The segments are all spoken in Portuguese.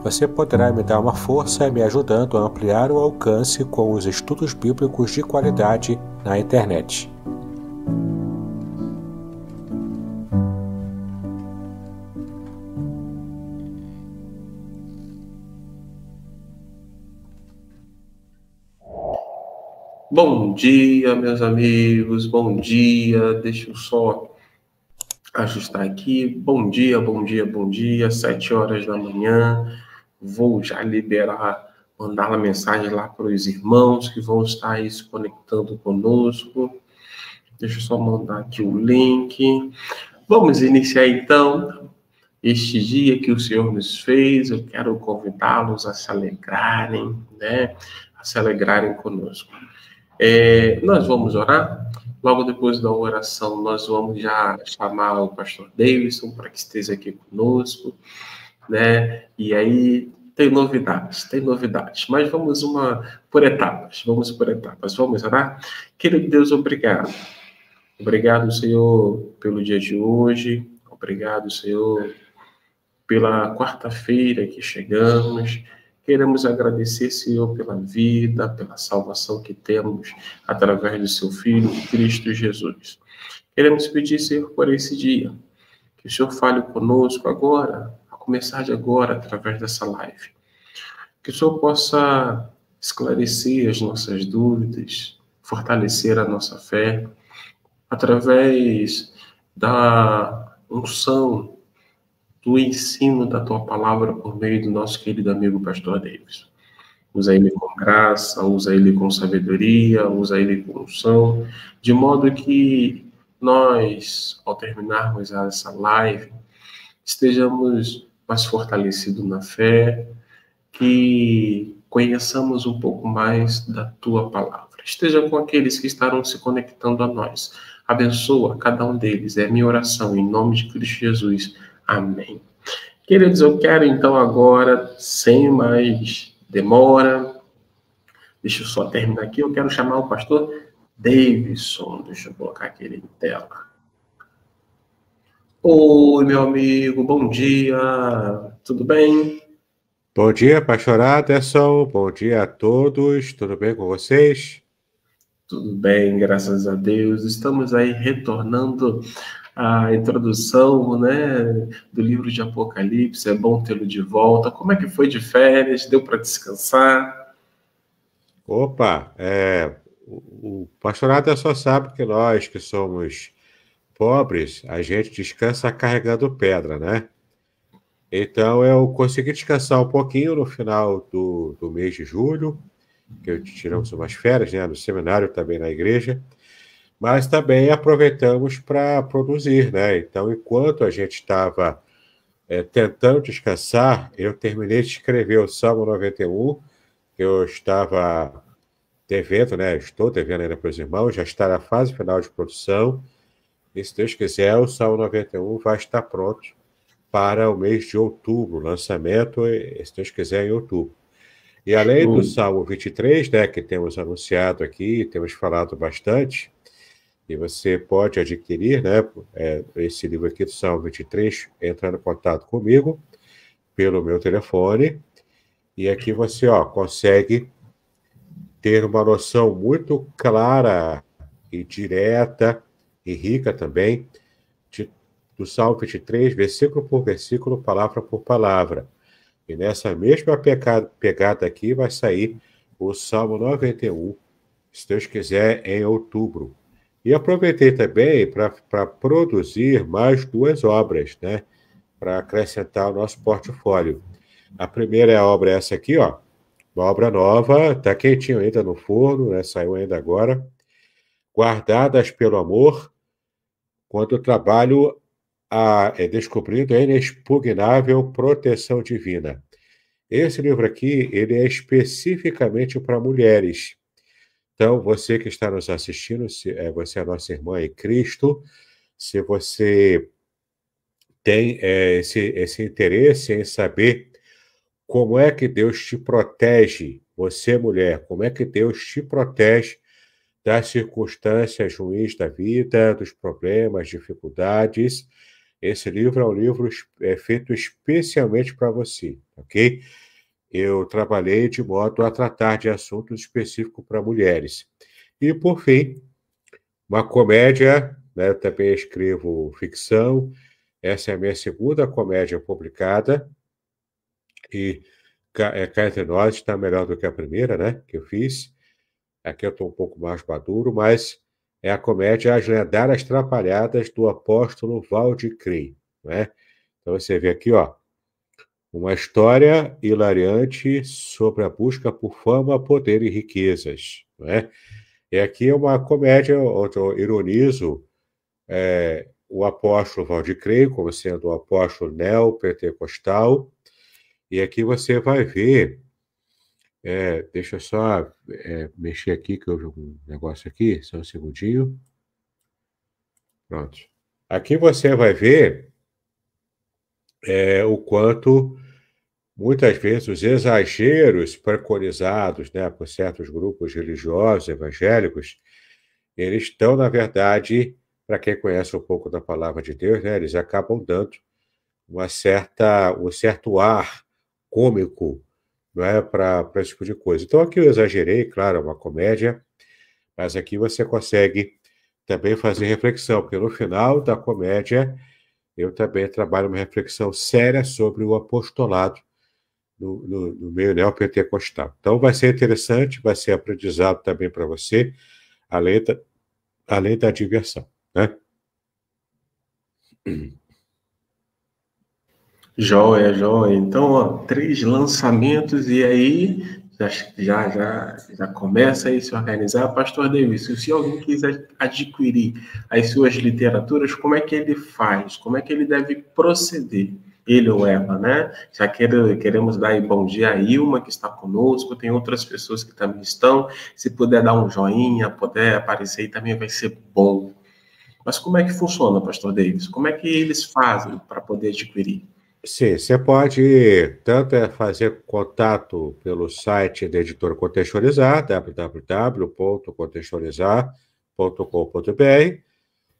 Você poderá me dar uma força me ajudando a ampliar o alcance com os estudos bíblicos de qualidade na internet. Bom dia, meus amigos, bom dia. Deixa eu só ajustar aqui. Bom dia, bom dia, bom dia. Sete horas da manhã vou já liberar, mandar uma mensagem lá para os irmãos que vão estar aí se conectando conosco. Deixa eu só mandar aqui o link. Vamos iniciar então este dia que o Senhor nos fez. Eu quero convidá-los a se alegrarem, né? A se alegrarem conosco. É, nós vamos orar. Logo depois da oração, nós vamos já chamar o pastor Davidson para que esteja aqui conosco né? E aí tem novidades, tem novidades, mas vamos uma por etapas, vamos por etapas, vamos orar. Querido Deus, obrigado. Obrigado, Senhor, pelo dia de hoje. Obrigado, Senhor, pela quarta-feira que chegamos. Queremos agradecer, Senhor, pela vida, pela salvação que temos através do seu Filho, Cristo Jesus. Queremos pedir, Senhor, por esse dia, que o Senhor fale conosco agora, começar de agora, através dessa live. Que o Senhor possa esclarecer as nossas dúvidas, fortalecer a nossa fé, através da unção, do ensino da tua palavra por meio do nosso querido amigo Pastor Davis. Usa ele com graça, usa ele com sabedoria, usa ele com unção, de modo que nós, ao terminarmos essa live, estejamos mais fortalecido na fé, que conheçamos um pouco mais da tua palavra. Esteja com aqueles que estarão se conectando a nós. Abençoa cada um deles. É minha oração em nome de Cristo Jesus. Amém. Queridos, eu quero então agora, sem mais demora, deixa eu só terminar aqui, eu quero chamar o pastor Davidson. Deixa eu colocar aquele em tela. Oi, meu amigo, bom dia, tudo bem? Bom dia, pastor Aderson, bom dia a todos, tudo bem com vocês? Tudo bem, graças a Deus. Estamos aí retornando à introdução né, do livro de Apocalipse, é bom tê-lo de volta. Como é que foi de férias? Deu para descansar? Opa, é, o, o pastor Aderson sabe que nós que somos pobres, a gente descansa carregando pedra, né? Então eu consegui descansar um pouquinho no final do, do mês de julho, que eu tiramos umas férias, né? No seminário também na igreja, mas também aproveitamos para produzir, né? Então enquanto a gente estava é, tentando descansar, eu terminei de escrever o Salmo 91, que eu estava devendo, né? Estou devendo ainda para os irmãos, já está na fase final de produção. E, Deus quiser, o Salmo 91 vai estar pronto para o mês de outubro, lançamento, se Deus quiser, em outubro. E além do hum. Salmo 23, né, que temos anunciado aqui, temos falado bastante, e você pode adquirir né, é, esse livro aqui do Salmo 23, entrando em contato comigo pelo meu telefone. E aqui você ó, consegue ter uma noção muito clara e direta e rica também, de, do Salmo 23, versículo por versículo, palavra por palavra. E nessa mesma pegada, pegada aqui vai sair o Salmo 91, se Deus quiser, em outubro. E aproveitei também para produzir mais duas obras, né? Para acrescentar o nosso portfólio. A primeira é a obra essa aqui, ó. Uma obra nova, está quentinho ainda no forno, né? Saiu ainda agora. Guardadas pelo amor, quando o trabalho a, é descobrido a inexpugnável proteção divina. Esse livro aqui, ele é especificamente para mulheres. Então, você que está nos assistindo, se, é, você é a nossa irmã em Cristo, se você tem é, esse, esse interesse em saber como é que Deus te protege, você mulher, como é que Deus te protege das circunstâncias ruins da vida, dos problemas, dificuldades. Esse livro é um livro é feito especialmente para você, ok? Eu trabalhei de modo a tratar de assuntos específicos para mulheres. E, por fim, uma comédia, né? Eu também escrevo ficção. Essa é a minha segunda comédia publicada. E, cá entre nós, está melhor do que a primeira, né? Que eu fiz. Aqui eu estou um pouco mais maduro, mas é a comédia As Lendárias Trapalhadas do Apóstolo Valde Né? Então você vê aqui, ó, uma história hilariante sobre a busca por fama, poder e riquezas. Né? E aqui é uma comédia onde eu ironizo é, o apóstolo Valde como sendo o apóstolo neopentecostal. E aqui você vai ver é, deixa eu só é, mexer aqui, que eu jogo um negócio aqui, só um segundinho. Pronto. Aqui você vai ver é, o quanto, muitas vezes, os exageros preconizados né, por certos grupos religiosos, evangélicos, eles estão, na verdade, para quem conhece um pouco da palavra de Deus, né, eles acabam dando uma certa, um certo ar cômico, não é para esse tipo de coisa. Então aqui eu exagerei, claro, é uma comédia, mas aqui você consegue também fazer reflexão, porque no final da comédia eu também trabalho uma reflexão séria sobre o apostolado no, no, no meio neopentecostal. Então vai ser interessante, vai ser aprendizado também para você, além da, além da diversão, né? Joia, joia. Então, ó, três lançamentos e aí já, já, já, começa a se organizar. Pastor Davis. se alguém quiser adquirir as suas literaturas, como é que ele faz? Como é que ele deve proceder? Ele ou ela, né? Já quero, queremos dar bom dia a Ilma, que está conosco, tem outras pessoas que também estão. Se puder dar um joinha, puder aparecer também vai ser bom. Mas como é que funciona, Pastor Davis? Como é que eles fazem para poder adquirir? Sim, você pode tanto é fazer contato pelo site da editora Contextualizar, www.contextualizar.com.br,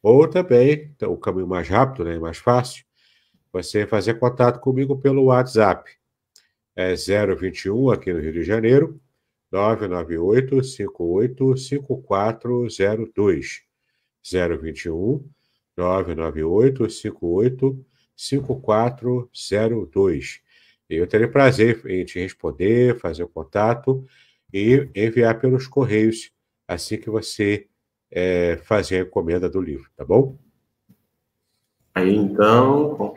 ou também, então, o caminho mais rápido né, e né, mais fácil, você fazer contato comigo pelo WhatsApp. É 021 aqui no Rio de Janeiro, 998 58 5402. 021 998 58 5402. Eu terei prazer em te responder, fazer o contato e enviar pelos correios assim que você é, fazer a encomenda do livro, tá bom? Aí então,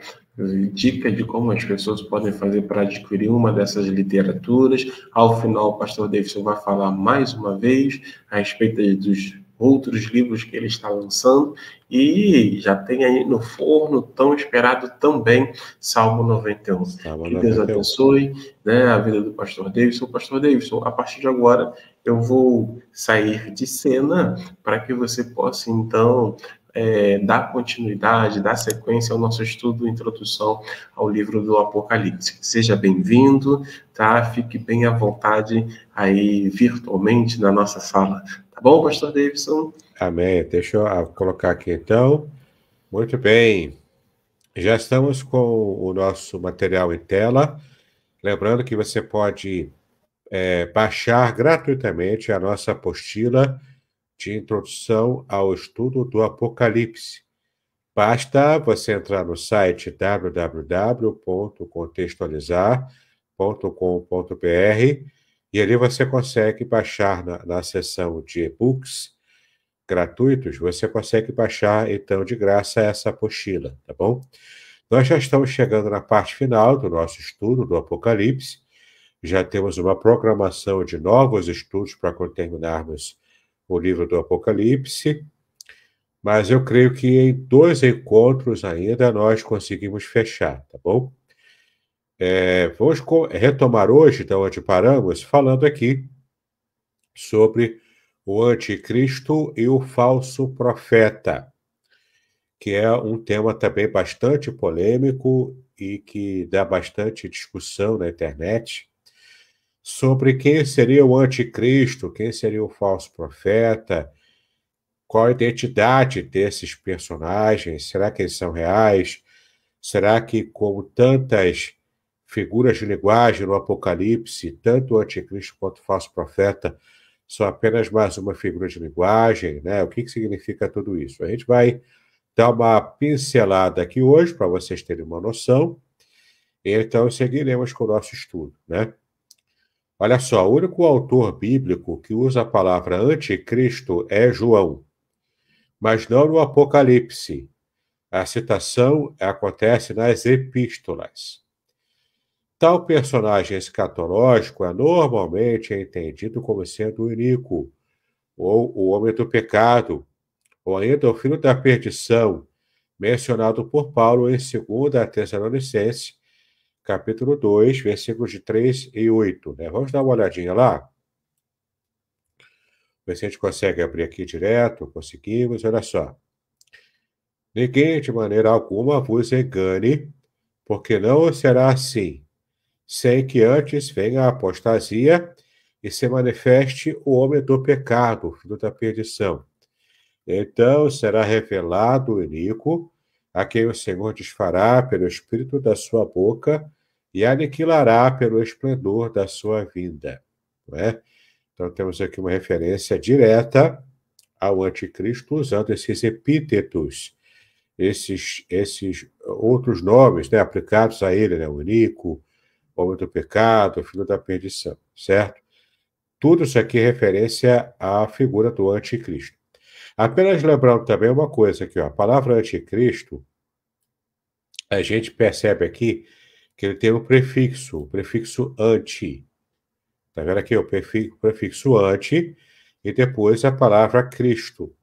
dica de como as pessoas podem fazer para adquirir uma dessas literaturas. Ao final, o pastor Davidson vai falar mais uma vez a respeito dos outros livros que ele está lançando e já tem aí no forno tão esperado também Salmo 91. Salmo que 91. Deus abençoe né, a vida do pastor Davidson. Pastor Davidson, a partir de agora eu vou sair de cena para que você possa então é, dar continuidade, dar sequência ao nosso estudo Introdução ao Livro do Apocalipse. Seja bem-vindo, tá? Fique bem à vontade aí virtualmente na nossa sala. Tá bom, pastor Davidson? Amém. Deixa eu ah, colocar aqui então. Muito bem. Já estamos com o nosso material em tela. Lembrando que você pode é, baixar gratuitamente a nossa apostila de introdução ao estudo do Apocalipse. Basta você entrar no site www.contextualizar.com.br e ali você consegue baixar na, na seção de e-books gratuitos, você consegue baixar então de graça essa apostila, tá bom? Nós já estamos chegando na parte final do nosso estudo do Apocalipse. Já temos uma programação de novos estudos para terminarmos o livro do Apocalipse, mas eu creio que em dois encontros ainda nós conseguimos fechar, tá bom? É, vamos retomar hoje, da então, onde paramos, falando aqui sobre o anticristo e o falso profeta, que é um tema também bastante polêmico e que dá bastante discussão na internet sobre quem seria o anticristo, quem seria o falso profeta, qual a identidade desses personagens, será que eles são reais? Será que, como tantas figuras de linguagem no Apocalipse, tanto o anticristo quanto o falso profeta são apenas mais uma figura de linguagem, né? O que, que significa tudo isso? A gente vai dar uma pincelada aqui hoje para vocês terem uma noção. Então seguiremos com o nosso estudo, né? Olha só, o único autor bíblico que usa a palavra anticristo é João, mas não no Apocalipse. A citação acontece nas epístolas. Tal personagem escatológico é normalmente entendido como sendo o iníquo, ou o homem do pecado, ou ainda o filho da perdição, mencionado por Paulo em 2 Tessalonicenses capítulo 2, versículos de 3 e 8. Né? Vamos dar uma olhadinha lá? Ver se a gente consegue abrir aqui direto. Conseguimos, olha só. Ninguém de maneira alguma vos engane, porque não será assim, sem que antes venha a apostasia e se manifeste o homem do pecado, filho da perdição. Então será revelado o iníquo, a quem o Senhor desfará pelo espírito da sua boca e aniquilará pelo esplendor da sua vinda. Não é? Então temos aqui uma referência direta ao anticristo usando esses epítetos, esses, esses outros nomes né, aplicados a ele, né, o Nico, o homem do pecado, o filho da perdição, certo? Tudo isso aqui é referência à figura do anticristo. Apenas lembrando também uma coisa aqui, ó, a palavra anticristo, a gente percebe aqui que ele tem um prefixo, o prefixo anti. Tá vendo aqui o prefixo, prefixo anti e depois a palavra Cristo.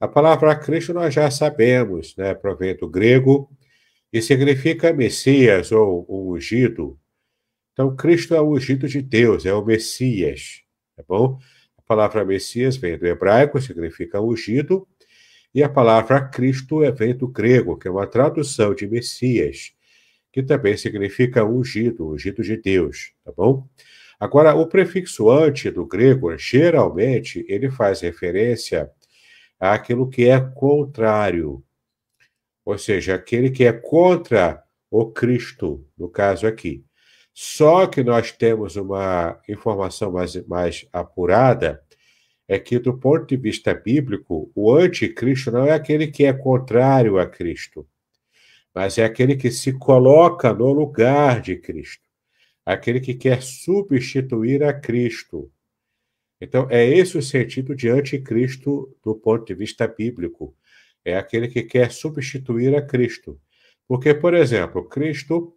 A palavra Cristo nós já sabemos, né, provém do grego e significa Messias ou o ungido. Então Cristo é o ungido de Deus, é o Messias, tá bom? A palavra Messias vem do hebraico, significa ungido, e a palavra Cristo é vem do grego, que é uma tradução de Messias, que também significa ungido, ungido de Deus, tá bom? Agora, o prefixo ante do grego, geralmente, ele faz referência àquilo que é contrário, ou seja, aquele que é contra o Cristo, no caso aqui. Só que nós temos uma informação mais, mais apurada, é que, do ponto de vista bíblico, o anticristo não é aquele que é contrário a Cristo, mas é aquele que se coloca no lugar de Cristo, aquele que quer substituir a Cristo. Então, é esse o sentido de anticristo do ponto de vista bíblico. É aquele que quer substituir a Cristo. Porque, por exemplo, Cristo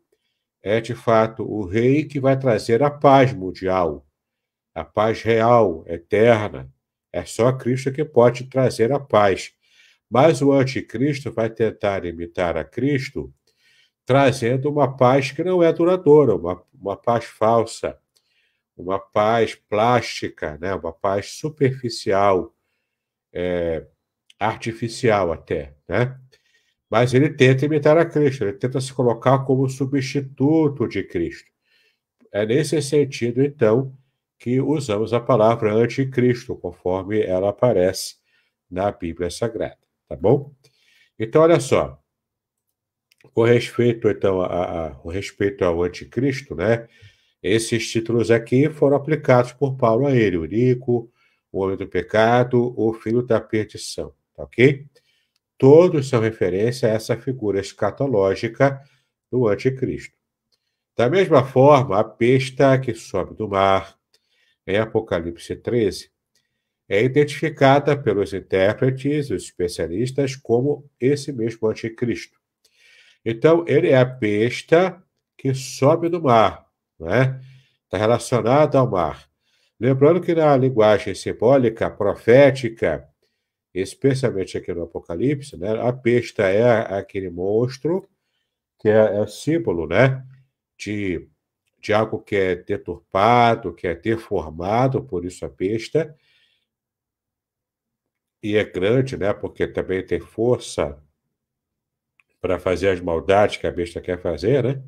é de fato o rei que vai trazer a paz mundial, a paz real, eterna. É só Cristo que pode trazer a paz. Mas o anticristo vai tentar imitar a Cristo, trazendo uma paz que não é duradoura, uma, uma paz falsa, uma paz plástica, né? uma paz superficial, é, artificial até. Né? Mas ele tenta imitar a Cristo, ele tenta se colocar como substituto de Cristo. É nesse sentido, então, que usamos a palavra anticristo, conforme ela aparece na Bíblia Sagrada, tá bom? Então, olha só, com respeito, então, a, a, com respeito ao anticristo, né? Esses títulos aqui foram aplicados por Paulo a ele, o o homem do pecado, o filho da perdição, tá ok? todos são referência a essa figura escatológica do anticristo. Da mesma forma, a besta que sobe do mar, em Apocalipse 13, é identificada pelos intérpretes e especialistas como esse mesmo anticristo. Então, ele é a besta que sobe do mar, né? Está relacionada ao mar. Lembrando que na linguagem simbólica, profética, especialmente aqui no Apocalipse, né? A besta é aquele monstro que é, é símbolo, né? De, de algo que é deturpado, que é deformado, por isso a besta. E é grande, né? Porque também tem força para fazer as maldades que a besta quer fazer, né?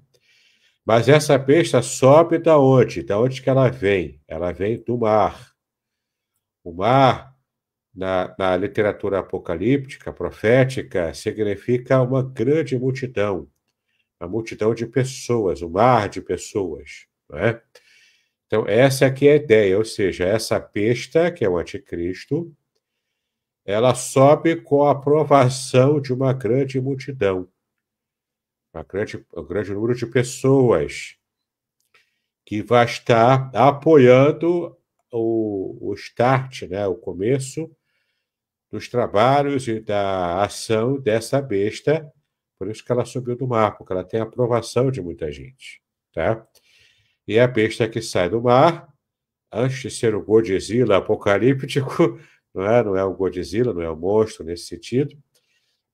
Mas essa besta sobe da onde? Da onde que ela vem? Ela vem do mar. O mar na, na literatura apocalíptica, profética, significa uma grande multidão, uma multidão de pessoas, um mar de pessoas, não é? Então, essa aqui é a ideia, ou seja, essa pesta, que é o anticristo, ela sobe com a aprovação de uma grande multidão, uma grande, um grande número de pessoas que vai estar apoiando o, o start, né, o começo dos trabalhos e da ação dessa besta, por isso que ela subiu do mar, porque ela tem aprovação de muita gente, tá? E a besta que sai do mar, antes de ser o Godzilla apocalíptico, não é, não é o Godzilla, não é o monstro nesse sentido,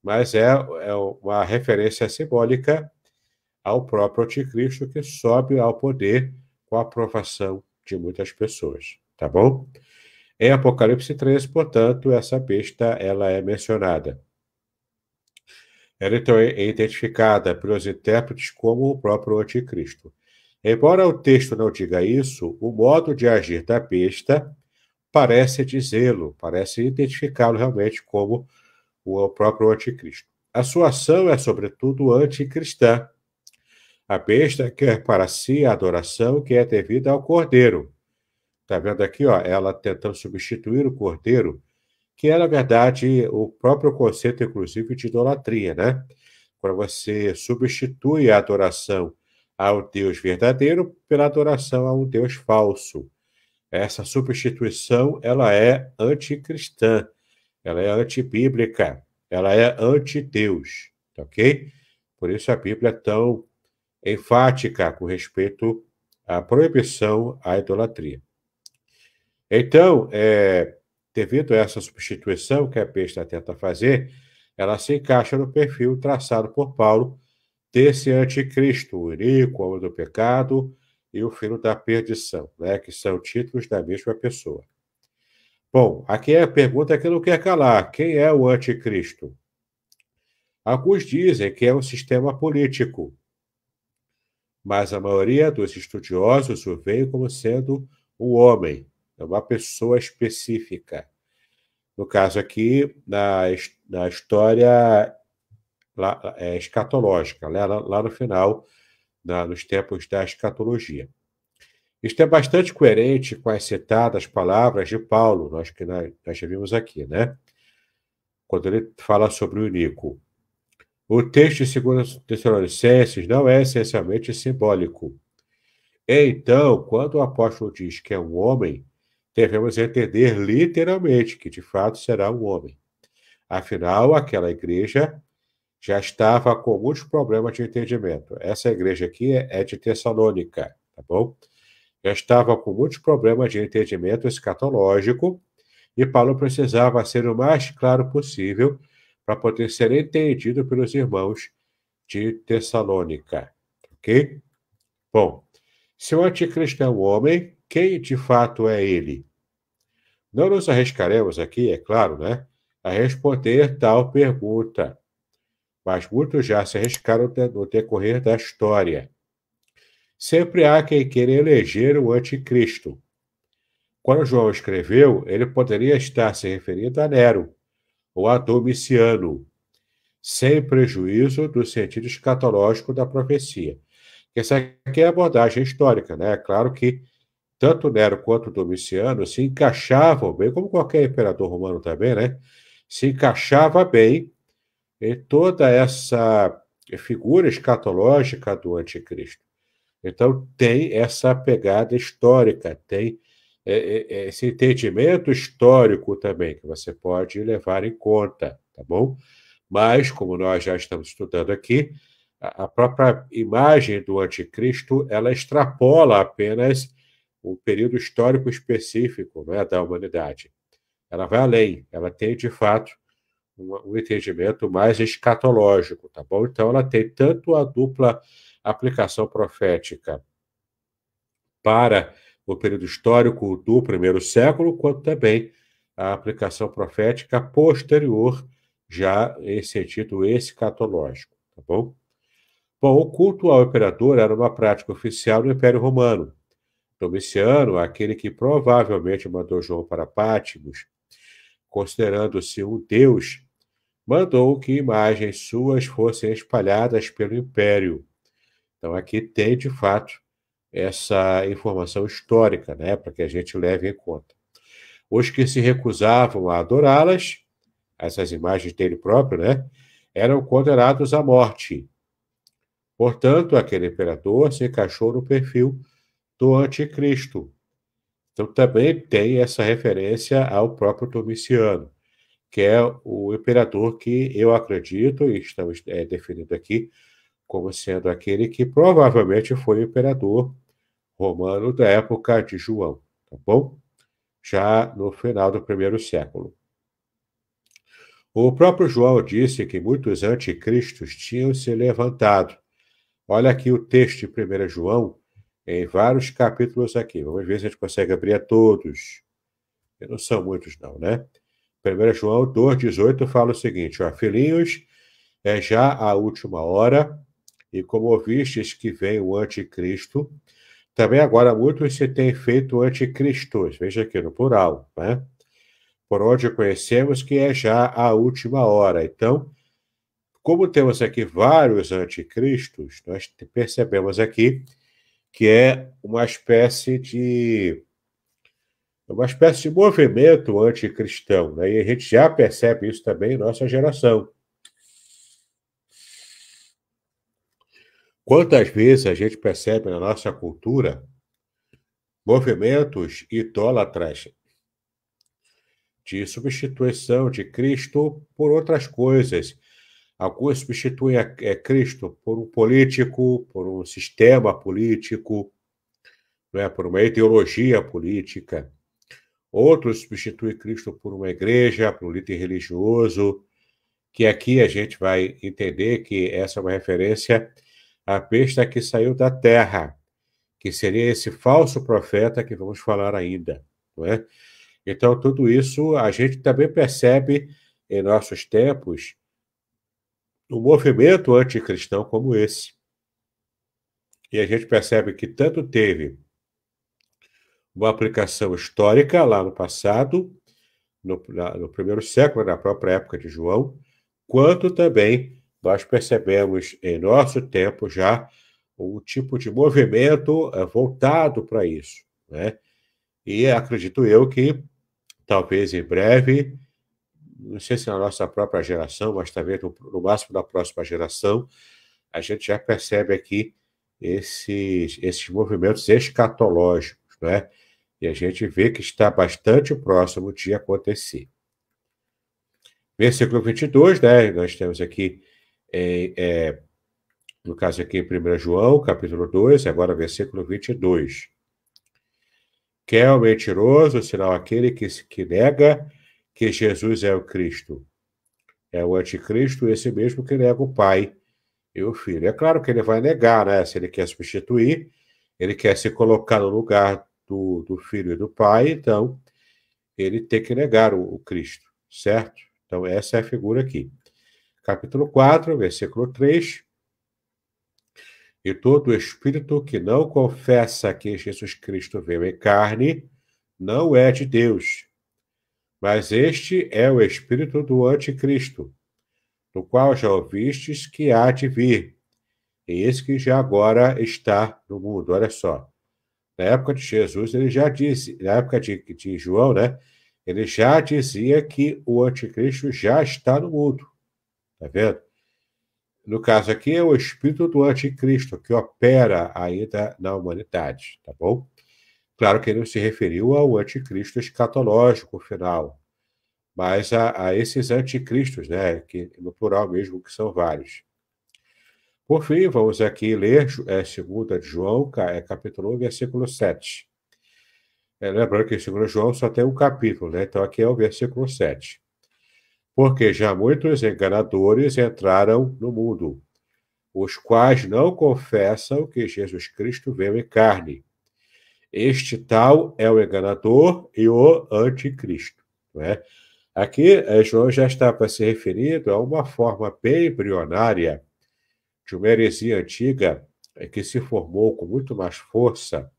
mas é, é uma referência simbólica ao próprio anticristo que sobe ao poder com a aprovação de muitas pessoas, tá bom? Em Apocalipse 3, portanto, essa besta ela é mencionada. Ela então é, é identificada pelos intérpretes como o próprio anticristo. Embora o texto não diga isso, o modo de agir da besta parece dizê-lo, parece identificá-lo realmente como o próprio anticristo. A sua ação é, sobretudo, anticristã. A besta quer para si a adoração que é devida ao cordeiro. Está vendo aqui, ó, ela tentando substituir o cordeiro, que é na verdade, o próprio conceito, inclusive, de idolatria, né? Quando você substitui a adoração ao Deus verdadeiro pela adoração a um Deus falso. Essa substituição, ela é anticristã, ela é antibíblica, ela é anti-Deus, tá ok? Por isso a Bíblia é tão enfática com respeito à proibição à idolatria. Então, é, devido a essa substituição que a besta tenta fazer, ela se encaixa no perfil traçado por Paulo desse anticristo, o iníquo, o homem do pecado e o filho da perdição, né, que são títulos da mesma pessoa. Bom, aqui é a pergunta é que não quer calar: quem é o anticristo? Alguns dizem que é um sistema político, mas a maioria dos estudiosos o veem como sendo o homem, é uma pessoa específica. No caso aqui, na, na história lá, é, escatológica, lá, lá no final, na, nos tempos da escatologia. Isto é bastante coerente com as citadas palavras de Paulo, nós que nós, nós já vimos aqui, né? Quando ele fala sobre o Nico. O texto de 2 Tessalonicenses não é essencialmente simbólico. Então, quando o apóstolo diz que é um homem, devemos entender literalmente que de fato será um homem. Afinal, aquela igreja já estava com muitos problemas de entendimento. Essa igreja aqui é, é de Tessalônica, tá bom? Já estava com muitos problemas de entendimento escatológico e Paulo precisava ser o mais claro possível para poder ser entendido pelos irmãos de Tessalônica, ok? Bom, se o anticristo é um homem, quem de fato é ele? Não nos arriscaremos aqui, é claro, né, a responder tal pergunta, mas muitos já se arriscaram no decorrer da história. Sempre há quem queira eleger o anticristo. Quando João escreveu, ele poderia estar se referindo a Nero ou a Domiciano, sem prejuízo do sentido escatológico da profecia. Essa aqui é a abordagem histórica, né? É claro que tanto Nero quanto Domiciano se encaixavam bem, como qualquer imperador romano também, né? Se encaixava bem em toda essa figura escatológica do anticristo. Então, tem essa pegada histórica, tem é, é, é, esse entendimento histórico também, que você pode levar em conta, tá bom? Mas, como nós já estamos estudando aqui, a própria imagem do anticristo, ela extrapola apenas um período histórico específico né, da humanidade. Ela vai além, ela tem de fato um, um entendimento mais escatológico, tá bom? Então ela tem tanto a dupla aplicação profética para o período histórico do primeiro século, quanto também a aplicação profética posterior, já em sentido escatológico, tá bom? Bom, o culto ao imperador era uma prática oficial do Império Romano, Domiciano, aquele que provavelmente mandou João para Pátimos, considerando-se um deus, mandou que imagens suas fossem espalhadas pelo império. Então, aqui tem, de fato, essa informação histórica, né, para que a gente leve em conta. Os que se recusavam a adorá-las, essas imagens dele próprio, né, eram condenados à morte. Portanto, aquele imperador se encaixou no perfil do anticristo. Então, também tem essa referência ao próprio Domiciano, que é o imperador que eu acredito, e estamos é, definindo aqui, como sendo aquele que provavelmente foi o imperador romano da época de João, tá bom? Já no final do primeiro século. O próprio João disse que muitos anticristos tinham se levantado. Olha aqui o texto de 1 João, em vários capítulos aqui. Vamos ver se a gente consegue abrir a todos. E não são muitos, não, né? 1 João 2,18 fala o seguinte: ó, Filhinhos, é já a última hora, e como ouvistes que vem o anticristo, também agora muitos se têm feito anticristos, veja aqui no plural, né? Por onde conhecemos que é já a última hora. Então, como temos aqui vários anticristos, nós percebemos aqui que é uma espécie de é uma espécie de movimento anticristão, né? E a gente já percebe isso também em nossa geração. Quantas vezes a gente percebe na nossa cultura movimentos idólatras de substituição de Cristo por outras coisas Alguns substituem a, é, Cristo por um político, por um sistema político, né, por uma ideologia política. Outros substituem Cristo por uma igreja, por um líder religioso, que aqui a gente vai entender que essa é uma referência à besta que saiu da terra, que seria esse falso profeta que vamos falar ainda, não é? Então, tudo isso a gente também percebe em nossos tempos um movimento anticristão como esse. E a gente percebe que tanto teve uma aplicação histórica lá no passado, no, na, no primeiro século, na própria época de João, quanto também nós percebemos em nosso tempo já um tipo de movimento é, voltado para isso. Né? E acredito eu que talvez em breve não sei se na nossa própria geração, mas também no, no máximo da próxima geração, a gente já percebe aqui esses, esses movimentos escatológicos, né? E a gente vê que está bastante próximo de acontecer. Versículo 22, né? Nós temos aqui, é, é, no caso aqui em 1 João, capítulo 2, agora versículo 22. Que é o mentiroso, senão aquele que, que nega que Jesus é o Cristo. É o anticristo, esse mesmo que nega o Pai e o Filho. É claro que ele vai negar, né? Se ele quer substituir, ele quer se colocar no lugar do, do Filho e do Pai, então ele tem que negar o, o Cristo, certo? Então, essa é a figura aqui. Capítulo 4, versículo 3. E todo espírito que não confessa que Jesus Cristo veio em carne não é de Deus mas este é o espírito do anticristo, do qual já ouvistes que há de vir, e esse que já agora está no mundo. Olha só. Na época de Jesus, ele já disse, na época de, de João, né? Ele já dizia que o anticristo já está no mundo. Tá vendo? No caso aqui, é o espírito do anticristo que opera ainda na humanidade, tá bom? Claro que ele não se referiu ao anticristo escatológico final, mas a, a esses anticristos, né, que no plural mesmo, que são vários. Por fim, vamos aqui ler é, 2 João, é, capítulo 1, versículo 7. É, lembrando que em 2 João só tem um capítulo, né? então aqui é o versículo 7. Porque já muitos enganadores entraram no mundo, os quais não confessam que Jesus Cristo veio em carne. Este tal é o enganador e o anticristo. né? Aqui, eh, João já está para se referindo a uma forma bem embrionária de uma heresia antiga eh, que se formou com muito mais força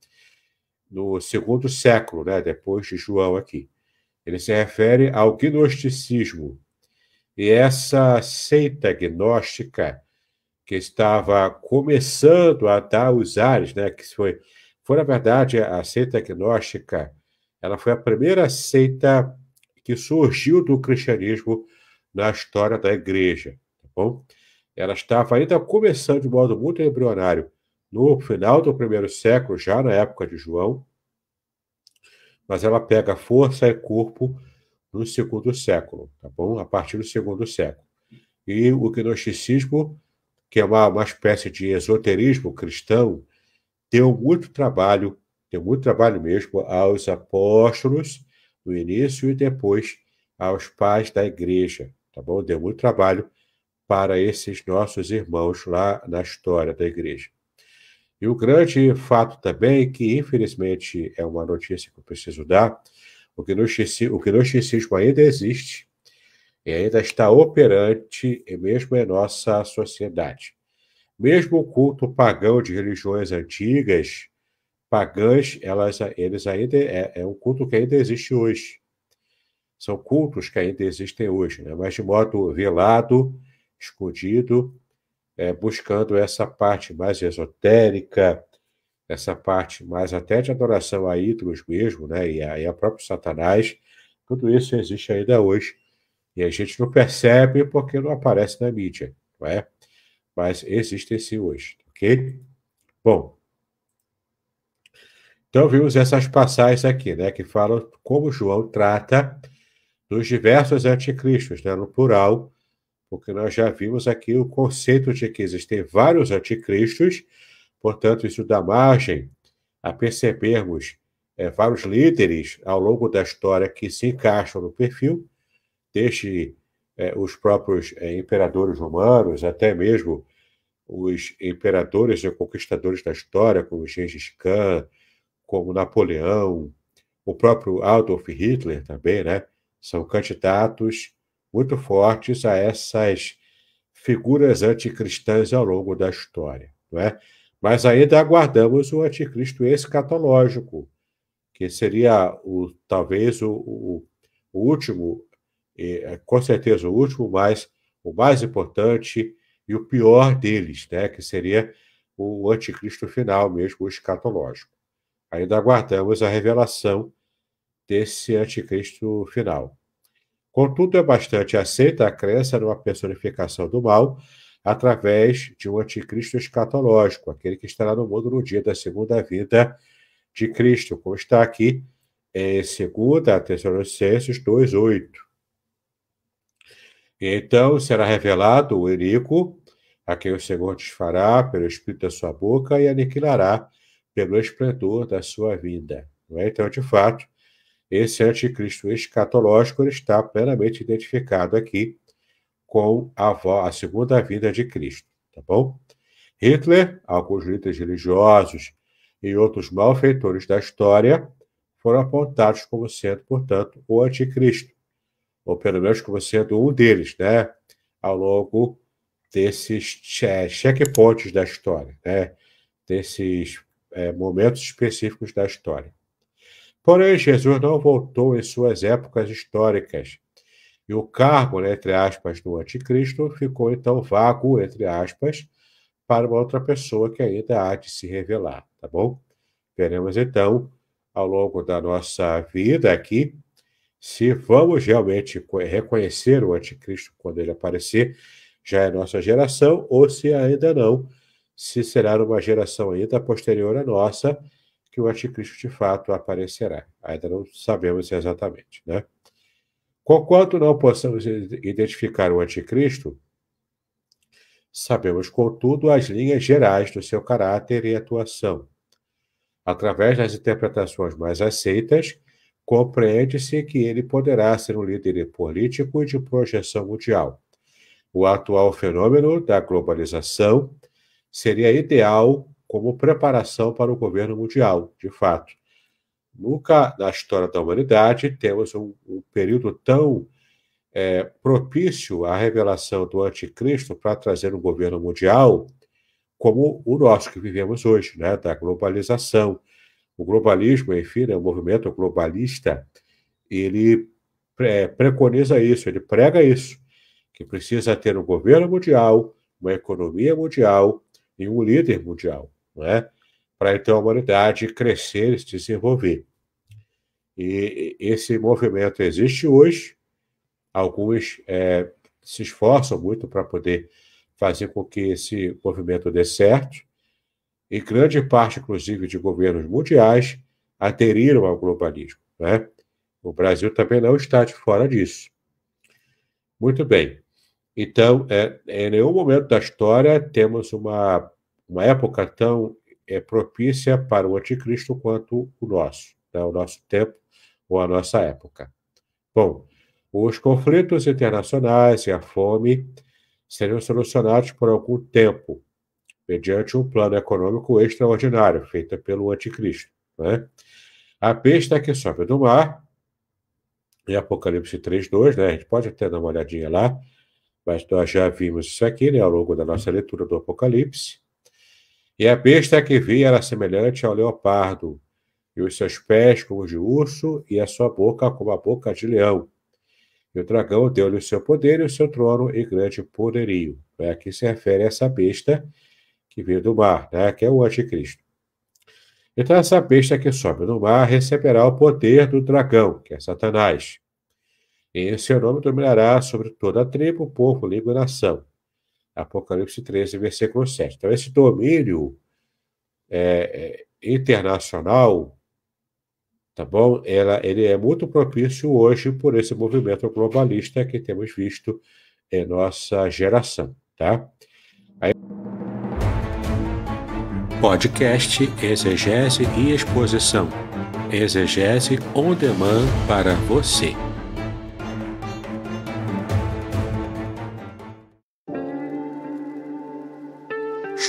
no segundo século, né, depois de João aqui. Ele se refere ao gnosticismo. E essa seita gnóstica que estava começando a dar os ares, né, que foi foi, na verdade, a seita gnóstica ela foi a primeira seita que surgiu do cristianismo na história da igreja, tá bom? Ela estava ainda começando de modo muito embrionário no final do primeiro século, já na época de João, mas ela pega força e corpo no segundo século, tá bom? A partir do segundo século. E o gnosticismo, que é uma, uma espécie de esoterismo cristão, deu muito trabalho, deu muito trabalho mesmo aos apóstolos no início e depois aos pais da igreja, tá bom? Deu muito trabalho para esses nossos irmãos lá na história da igreja. E o grande fato também, que infelizmente é uma notícia que eu preciso dar, o gnosticismo ainda existe e ainda está operante, mesmo em nossa sociedade. Mesmo o culto pagão de religiões antigas, pagãs, elas, eles ainda é, é um culto que ainda existe hoje. São cultos que ainda existem hoje, né? mas de modo velado, escondido, é, buscando essa parte mais esotérica, essa parte mais até de adoração a ídolos mesmo, né? E a, e a próprio Satanás, tudo isso existe ainda hoje. E a gente não percebe porque não aparece na mídia, não é? quais existem hoje, ok? Bom, então vimos essas passagens aqui, né, que falam como João trata dos diversos anticristos, né, no plural, porque nós já vimos aqui o conceito de que existem vários anticristos, portanto, isso dá margem a percebermos é, vários líderes ao longo da história que se encaixam no perfil, desde é, os próprios é, imperadores romanos, até mesmo os imperadores, e conquistadores da história, como Gengis Khan, como Napoleão, o próprio Adolf Hitler também, né? São candidatos muito fortes a essas figuras anticristãs ao longo da história, não é? Mas ainda aguardamos o anticristo escatológico, que seria o talvez o, o, o último, é, com certeza o último, mas o mais importante e o pior deles, né, que seria o anticristo final mesmo, o escatológico. Ainda aguardamos a revelação desse anticristo final. Contudo, é bastante aceita a crença numa personificação do mal através de um anticristo escatológico, aquele que estará no mundo no dia da segunda vida de Cristo, como está aqui em 2 Tessalonicenses 2,8. Então será revelado o Erico, a quem o Senhor desfará pelo espírito da sua boca e aniquilará pelo esplendor da sua vida. É? Então, de fato, esse anticristo escatológico está plenamente identificado aqui com a, a segunda vida de Cristo, tá bom? Hitler, alguns líderes religiosos e outros malfeitores da história foram apontados como sendo, portanto, o anticristo, ou pelo menos como sendo um deles, né, ao longo desses checkpoints da história, né? desses é, momentos específicos da história. Porém, Jesus não voltou em suas épocas históricas. E o cargo, né, entre aspas, do anticristo ficou então vago, entre aspas, para uma outra pessoa que ainda há de se revelar, tá bom? Veremos então, ao longo da nossa vida aqui, se vamos realmente reconhecer o anticristo quando ele aparecer já é nossa geração, ou se ainda não, se será uma geração ainda posterior à nossa que o anticristo de fato aparecerá. Ainda não sabemos exatamente, né? Conquanto não possamos identificar o anticristo, sabemos, contudo, as linhas gerais do seu caráter e atuação. Através das interpretações mais aceitas, compreende-se que ele poderá ser um líder político e de projeção mundial o atual fenômeno da globalização seria ideal como preparação para o governo mundial, de fato. Nunca na história da humanidade temos um, um período tão é, propício à revelação do anticristo para trazer um governo mundial como o nosso que vivemos hoje, né, da globalização. O globalismo, enfim, né, o movimento globalista, ele pre é, preconiza isso, ele prega isso que precisa ter um governo mundial, uma economia mundial e um líder mundial, não é? Para então a humanidade crescer e se desenvolver. E esse movimento existe hoje. Alguns é, se esforçam muito para poder fazer com que esse movimento dê certo. E grande parte, inclusive, de governos mundiais aderiram ao globalismo. Né? O Brasil também não está de fora disso. Muito bem. Então, é, é, em nenhum momento da história temos uma, uma época tão é, propícia para o anticristo quanto o nosso, né? o nosso tempo ou a nossa época. Bom, os conflitos internacionais e a fome seriam solucionados por algum tempo, mediante um plano econômico extraordinário feito pelo anticristo. Né? A besta que sobe do mar, em Apocalipse 3.2, né? a gente pode até dar uma olhadinha lá, mas nós já vimos isso aqui né, ao longo da nossa leitura do Apocalipse. E a besta que vi era semelhante ao leopardo, e os seus pés como os de urso, e a sua boca como a boca de leão. E o dragão deu-lhe o seu poder e o seu trono e grande poderio. É aqui se refere a essa besta que veio do mar, né? que é o anticristo. Então, essa besta que sobe do mar receberá o poder do dragão, que é Satanás, em seu é nome dominará sobre toda a tribo, povo, língua e nação. Apocalipse 13, versículo 7. Então, esse domínio é, é, internacional, tá bom? Ela, ele é muito propício hoje por esse movimento globalista que temos visto em nossa geração, tá? Aí... Podcast Exegese e Exposição. Exegese on demand para você.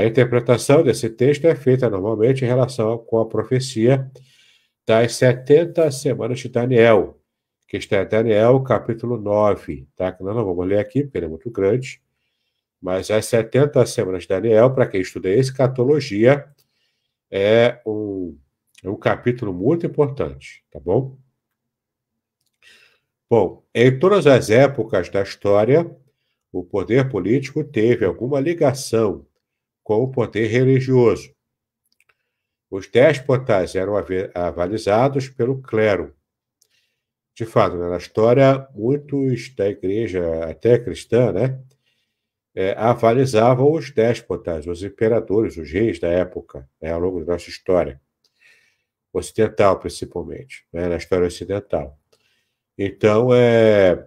A interpretação desse texto é feita normalmente em relação com a profecia das 70 semanas de Daniel, que está em Daniel capítulo 9, tá? Que nós não vamos ler aqui, porque ele é muito grande. Mas as 70 semanas de Daniel, para quem estuda escatologia, é um, é um capítulo muito importante, tá bom? Bom, em todas as épocas da história, o poder político teve alguma ligação com o poder religioso. Os déspotas eram avalizados pelo clero. De fato, né, na história, muitos da igreja, até cristã, né, é, avalizavam os déspotas, os imperadores, os reis da época, né, ao longo da nossa história, ocidental principalmente, né, na história ocidental. Então, é,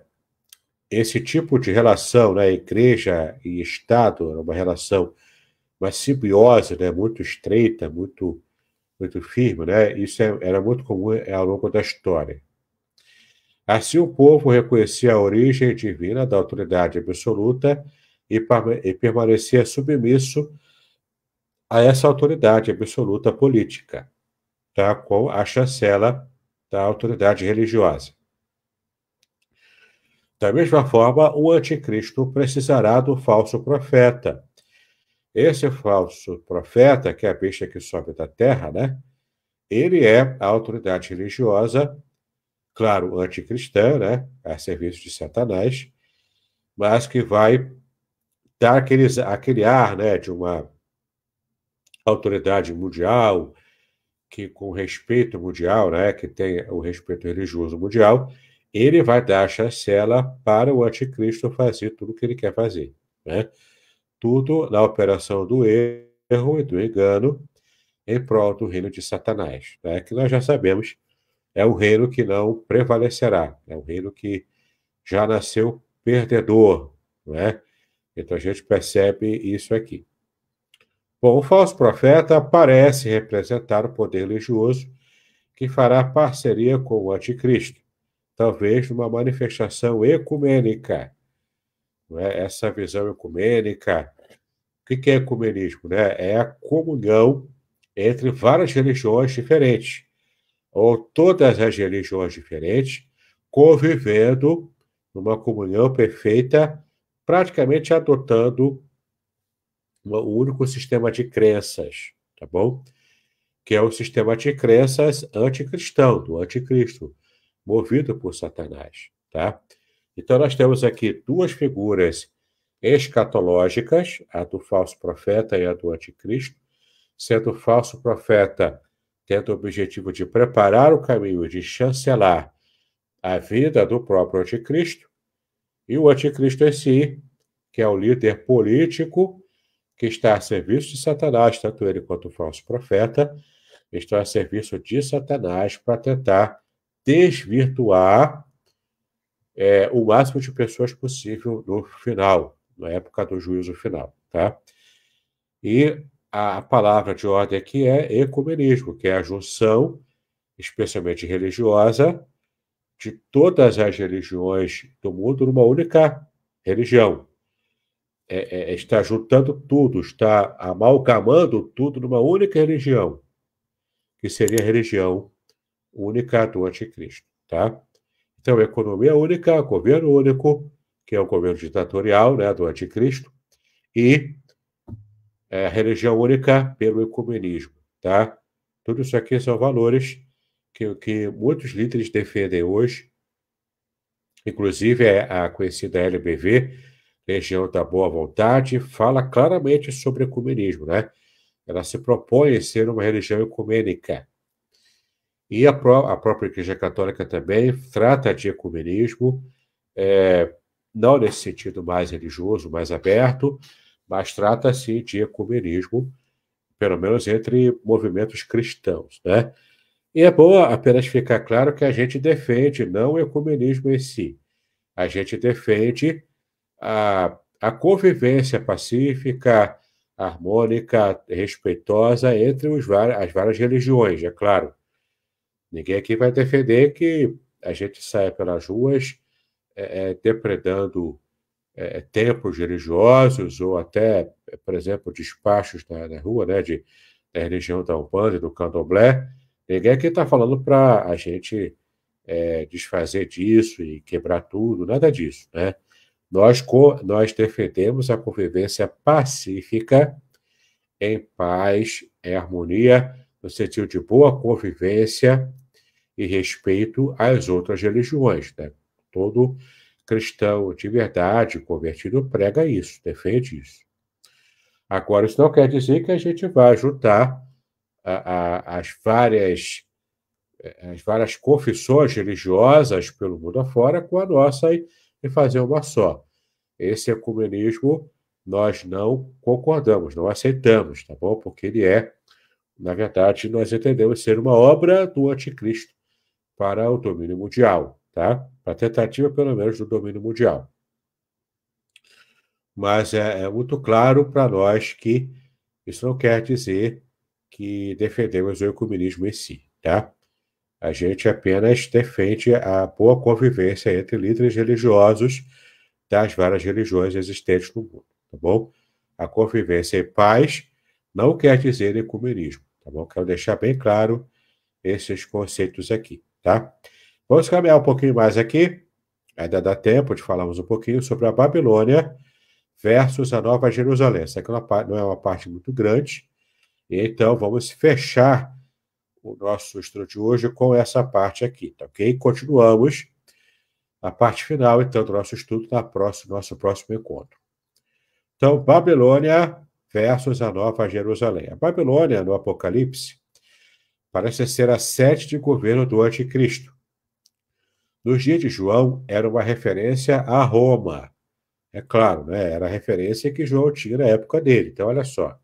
esse tipo de relação, né, igreja e Estado, é uma relação uma simbiose né, muito estreita, muito, muito firme. Né? Isso é, era muito comum é, ao longo da história. Assim, o povo reconhecia a origem divina da autoridade absoluta e, e permanecia submisso a essa autoridade absoluta política, tá? com a chancela da autoridade religiosa. Da mesma forma, o anticristo precisará do falso profeta, esse falso profeta, que é a besta que sobe da terra, né? Ele é a autoridade religiosa, claro, anticristã, né? A serviço de Satanás, mas que vai dar aqueles aquele ar, né? De uma autoridade mundial, que com respeito mundial, né, que tem o respeito religioso mundial, ele vai dar a chancela para o anticristo fazer tudo o que ele quer fazer, né? tudo na operação do erro e do engano em prol do reino de Satanás, né? que nós já sabemos é o reino que não prevalecerá, é o reino que já nasceu perdedor, né? Então a gente percebe isso aqui. Bom, o falso profeta parece representar o poder religioso que fará parceria com o anticristo, talvez numa manifestação ecumênica. Né? Essa visão ecumênica. O que é ecumenismo? Né? É a comunhão entre várias religiões diferentes, ou todas as religiões diferentes, convivendo numa comunhão perfeita, praticamente adotando um único sistema de crenças, tá bom? Que é o sistema de crenças anticristão, do anticristo, movido por Satanás, tá? Então, nós temos aqui duas figuras escatológicas, a do falso profeta e a do anticristo, sendo o falso profeta tendo o objetivo de preparar o caminho, de chancelar a vida do próprio anticristo, e o anticristo em si, que é o líder político que está a serviço de Satanás, tanto ele quanto o falso profeta, estão a serviço de Satanás para tentar desvirtuar é, o máximo de pessoas possível no final, na época do juízo final, tá? E a palavra de ordem aqui é ecumenismo, que é a junção, especialmente religiosa, de todas as religiões do mundo numa única religião. É, é, está juntando tudo, está amalgamando tudo numa única religião, que seria a religião única do anticristo, tá? Então, economia única, governo único, que é o governo ditatorial né, do anticristo, e é, religião única pelo ecumenismo. Tá? Tudo isso aqui são valores que, que muitos líderes defendem hoje, inclusive a, é, a conhecida LBV, Legião da Boa Vontade, fala claramente sobre ecumenismo. Né? Ela se propõe a ser uma religião ecumênica e a, pró a própria Igreja Católica também trata de ecumenismo, é, não nesse sentido mais religioso, mais aberto, mas trata-se de ecumenismo, pelo menos entre movimentos cristãos, né? E é bom apenas ficar claro que a gente defende não o ecumenismo em si, a gente defende a, a convivência pacífica, harmônica, respeitosa entre os, as várias religiões, é claro. Ninguém aqui vai defender que a gente saia pelas ruas é, é depredando é, é, templos religiosos ou até, por exemplo, despachos na, na rua, né, de, da religião da Umbanda e do Candomblé. Ninguém aqui está falando para a gente é, desfazer disso e quebrar tudo, nada disso, né? Nós, nós defendemos a convivência pacífica, em paz, em harmonia, no sentido de boa convivência e respeito às outras religiões. Né? Todo cristão de verdade, convertido, prega isso, defende isso. Agora, isso não quer dizer que a gente vai juntar a, a, as várias eh, as várias confissões religiosas pelo mundo afora com a nossa e, e fazer uma só. Esse ecumenismo nós não concordamos, não aceitamos, tá bom? Porque ele é, na verdade, nós entendemos ser uma obra do anticristo, para o domínio mundial, tá? Para a tentativa, pelo menos, do domínio mundial. Mas é, é muito claro para nós que isso não quer dizer que defendemos o ecumenismo em si, tá? A gente apenas defende a boa convivência entre líderes religiosos das várias religiões existentes no mundo, tá bom? A convivência em paz não quer dizer ecumenismo, tá bom? Quero deixar bem claro esses conceitos aqui tá? Vamos caminhar um pouquinho mais aqui, ainda dá tempo de falarmos um pouquinho sobre a Babilônia versus a Nova Jerusalém. Isso aqui é não é uma parte muito grande, então vamos fechar o nosso estudo de hoje com essa parte aqui, tá ok? Continuamos a parte final, então, do nosso estudo na próximo, nosso próximo encontro. Então, Babilônia versus a Nova Jerusalém. A Babilônia, no Apocalipse, parece ser a sede de governo do anticristo. Nos dias de João, era uma referência a Roma. É claro, né? era a referência que João tinha na época dele. Então, olha só.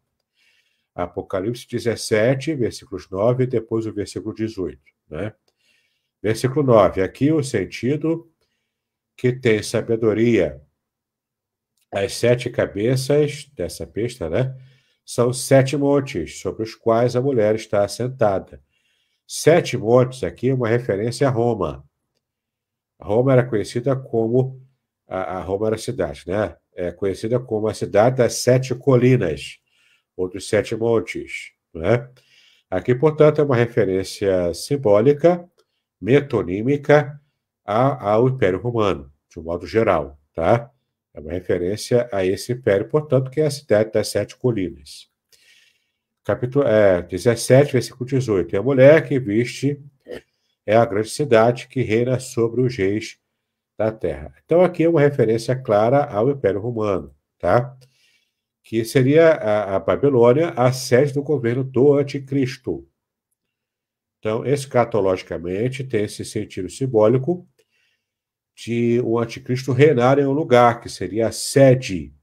Apocalipse 17, versículos 9 e depois o versículo 18. Né? Versículo 9. Aqui o sentido que tem sabedoria. As sete cabeças dessa besta, né? são sete montes sobre os quais a mulher está assentada. Sete montes aqui é uma referência a Roma. Roma era conhecida como a, Roma era a cidade, né? É conhecida como a cidade das sete colinas ou dos sete montes, né? Aqui, portanto, é uma referência simbólica, metonímica ao Império Romano, de um modo geral, tá? É uma referência a esse império, portanto, que é a cidade das sete colinas. Capítulo é, 17, versículo 18. É a mulher que viste é a grande cidade que reina sobre os reis da terra. Então, aqui é uma referência clara ao Império Romano, tá? Que seria a, a Babilônia a sede do governo do anticristo. Então, escatologicamente, tem esse sentido simbólico de o anticristo reinar em um lugar, que seria a sede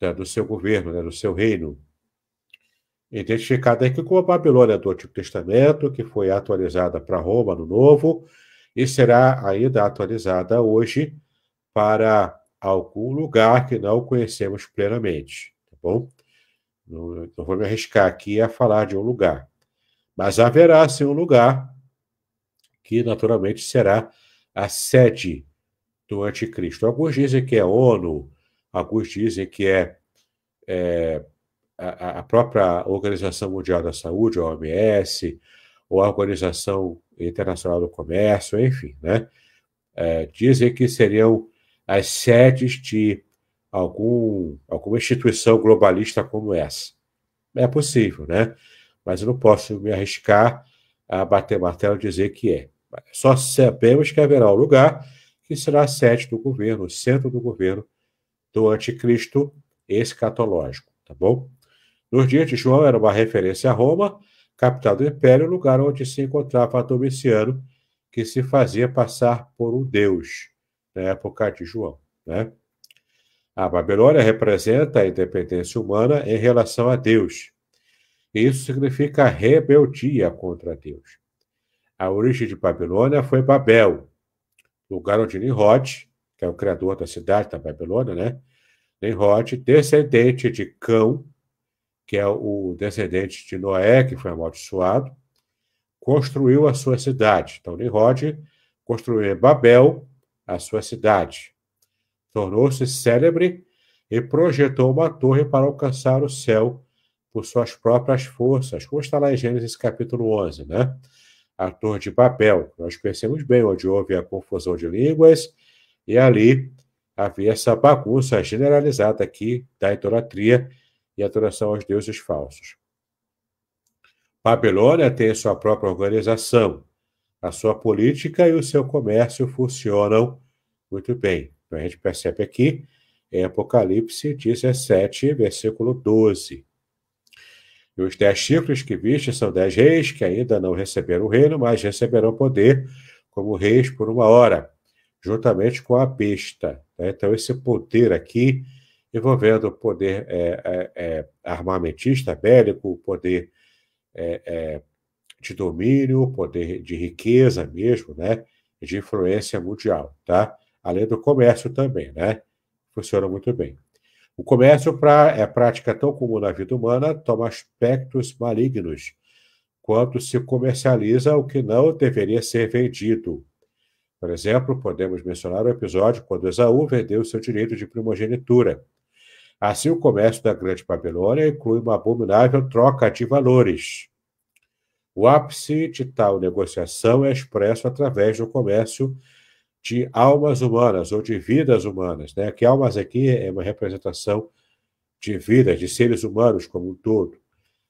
né, do seu governo, né, do seu reino. Identificada aqui com a Babilônia do Antigo Testamento, que foi atualizada para Roma no Novo, e será ainda atualizada hoje para algum lugar que não conhecemos plenamente, tá bom? Não, não vou me arriscar aqui a falar de um lugar, mas haverá sim um lugar que naturalmente será a sede do anticristo. Alguns dizem que é ONU, alguns dizem que é, é a, a, própria Organização Mundial da Saúde, a OMS, ou a Organização Internacional do Comércio, enfim, né? É, dizem que seriam as sedes de algum, alguma instituição globalista como essa. É possível, né? Mas eu não posso me arriscar a bater martelo e dizer que é. Só sabemos que haverá é um lugar que será a sede do governo, o centro do governo do anticristo escatológico, tá bom? Nos dias de João era uma referência a Roma, capital do império, lugar onde se encontrava Domiciano, que se fazia passar por um deus na época de João, né? A Babilônia representa a independência humana em relação a Deus. Isso significa rebeldia contra Deus. A origem de Babilônia foi Babel, lugar onde Nimrod, que é o criador da cidade da Babilônia, né? Nimrod, descendente de Cão, que é o descendente de Noé, que foi amaldiçoado, construiu a sua cidade. Então, Nimrod construiu em Babel a sua cidade. Tornou-se célebre e projetou uma torre para alcançar o céu por suas próprias forças, como está lá em Gênesis capítulo 11, né? ator de papel. Nós conhecemos bem onde houve a confusão de línguas, e ali havia essa bagunça generalizada aqui da idolatria e adoração aos deuses falsos. Babilônia tem sua própria organização, a sua política e o seu comércio funcionam muito bem. Então a gente percebe aqui em Apocalipse 17, versículo 12. E os dez chifres que viste são dez reis que ainda não receberam o reino, mas receberão poder como reis por uma hora, juntamente com a besta. Né? Então, esse poder aqui, envolvendo o poder é, é, é armamentista, bélico, o poder é, é, de domínio, o poder de riqueza mesmo, né? de influência mundial, tá? Além do comércio também, né? Funciona muito bem. O comércio pra, é prática tão comum na vida humana, toma aspectos malignos, quando se comercializa o que não deveria ser vendido. Por exemplo, podemos mencionar o episódio quando Esaú vendeu seu direito de primogenitura. Assim, o comércio da Grande Babilônia inclui uma abominável troca de valores. O ápice de tal negociação é expresso através do comércio de almas humanas ou de vidas humanas, né? Que almas aqui é uma representação de vidas, de seres humanos como um todo.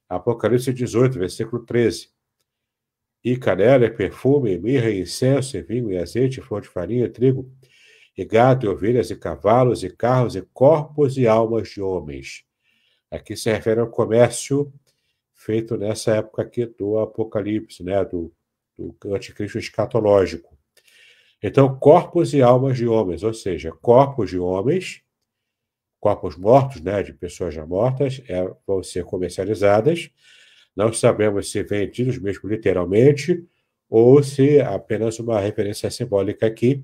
Apocalipse 18, versículo 13. E canela, perfume, mirra, incenso, e vinho, e azeite, flor de farinha, trigo, e gado, e ovelhas, e cavalos, e carros, e corpos e almas de homens. Aqui se refere ao comércio feito nessa época aqui do Apocalipse, né? Do, do anticristo escatológico. Então, corpos e almas de homens, ou seja, corpos de homens, corpos mortos, né, de pessoas já mortas, é, vão ser comercializadas. Não sabemos se vendidos mesmo literalmente ou se apenas uma referência simbólica aqui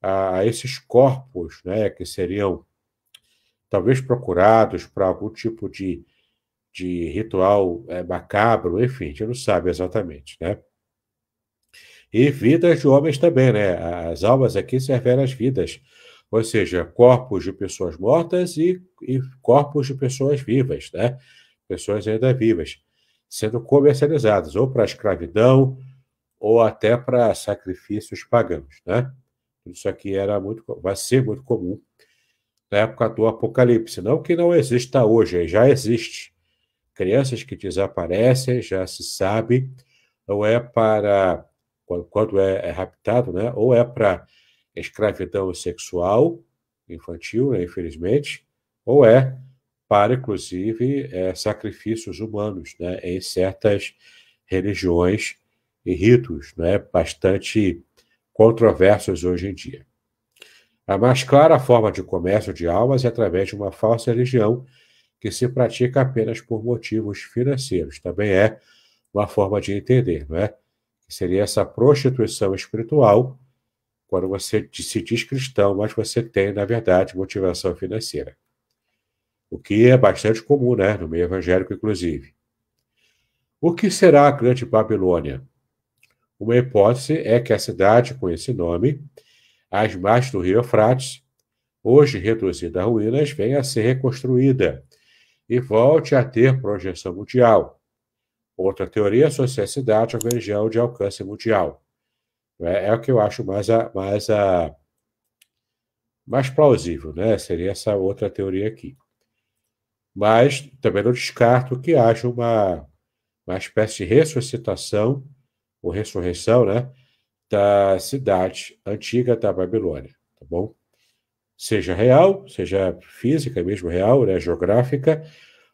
a, a esses corpos, né, que seriam talvez procurados para algum tipo de, de ritual é, macabro, enfim, a gente não sabe exatamente, né? E vidas de homens também, né? As almas aqui se referem às vidas, ou seja, corpos de pessoas mortas e, e corpos de pessoas vivas, né? Pessoas ainda vivas, sendo comercializadas ou para escravidão ou até para sacrifícios pagãos, né? Isso aqui era muito, vai ser muito comum na época do Apocalipse. Não que não exista hoje, já existe. Crianças que desaparecem, já se sabe, não é para quando, é, é, raptado, né? Ou é para escravidão sexual infantil, né, infelizmente, ou é para, inclusive, é, sacrifícios humanos, né? Em certas religiões e ritos, né? Bastante controversos hoje em dia. A mais clara forma de comércio de almas é através de uma falsa religião que se pratica apenas por motivos financeiros. Também é uma forma de entender, não é? Seria essa prostituição espiritual, quando você se diz cristão, mas você tem, na verdade, motivação financeira. O que é bastante comum, né? No meio evangélico, inclusive. O que será a Grande Babilônia? Uma hipótese é que a cidade com esse nome, às margens do rio Eufrates, hoje reduzida a ruínas, venha a ser reconstruída e volte a ter projeção mundial. Outra teoria associa é a cidade a uma região de alcance mundial. É, é o que eu acho mais, a, mais, a, mais plausível, né? Seria essa outra teoria aqui. Mas também não descarto que haja uma, uma espécie de ressuscitação, ou ressurreição, né? Da cidade antiga da Babilônia, tá bom? Seja real, seja física mesmo real, né? Geográfica,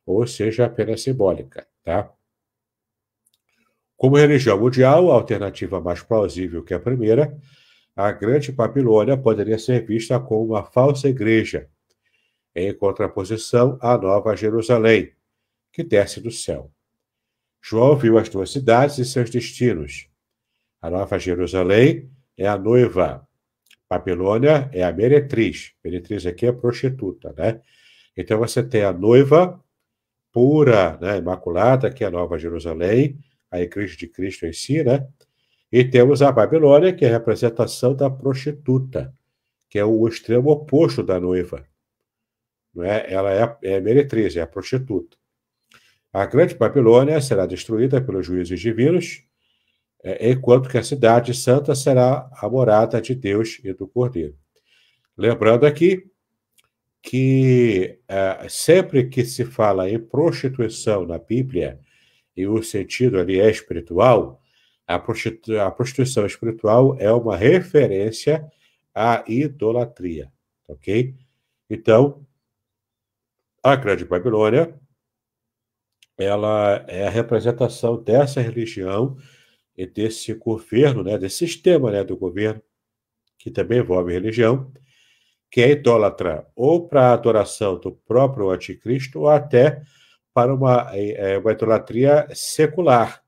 ou seja apenas simbólica, tá? Como religião mundial, a alternativa mais plausível que a primeira, a Grande Babilônia poderia ser vista como uma falsa igreja, em contraposição à Nova Jerusalém, que desce do céu. João viu as duas cidades e seus destinos. A Nova Jerusalém é a noiva, Babilônia é a meretriz. Meretriz aqui é prostituta, né? Então você tem a noiva pura, né, imaculada, que é a Nova Jerusalém, a Igreja de Cristo em si, né? E temos a Babilônia, que é a representação da prostituta, que é o extremo oposto da noiva. Não é? Ela é, é meretriz, é a prostituta. A Grande Babilônia será destruída pelos juízes divinos, é, enquanto que a cidade santa será a morada de Deus e do Cordeiro. Lembrando aqui que é, sempre que se fala em prostituição na Bíblia, e o sentido ali é espiritual, a, prostitu a prostituição espiritual é uma referência à idolatria, ok? Então, a Grande Babilônia, ela é a representação dessa religião e desse governo, né, desse sistema né, do governo, que também envolve religião, que é idólatra ou para adoração do próprio anticristo ou até para uma, é, uma idolatria secular.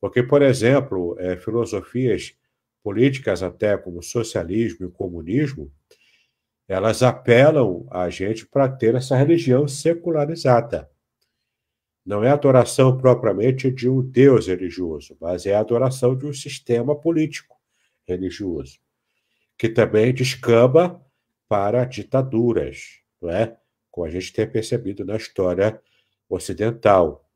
Porque, por exemplo, é, filosofias políticas, até como socialismo e comunismo, elas apelam a gente para ter essa religião secularizada. Não é adoração propriamente de um Deus religioso, mas é a adoração de um sistema político religioso, que também descamba para ditaduras, não é? como a gente tem percebido na história ocidental.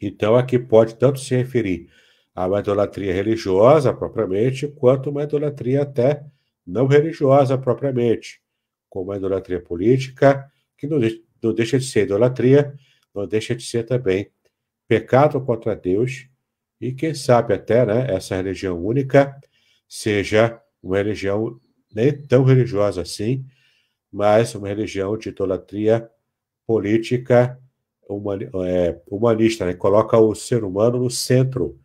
Então, aqui pode tanto se referir a uma idolatria religiosa propriamente, quanto uma idolatria até não religiosa propriamente, como a idolatria política, que não, deixa de ser idolatria, não deixa de ser também pecado contra Deus, e quem sabe até né, essa religião única seja uma religião nem tão religiosa assim, mas uma religião de idolatria política é, humanista, né? coloca o ser humano no centro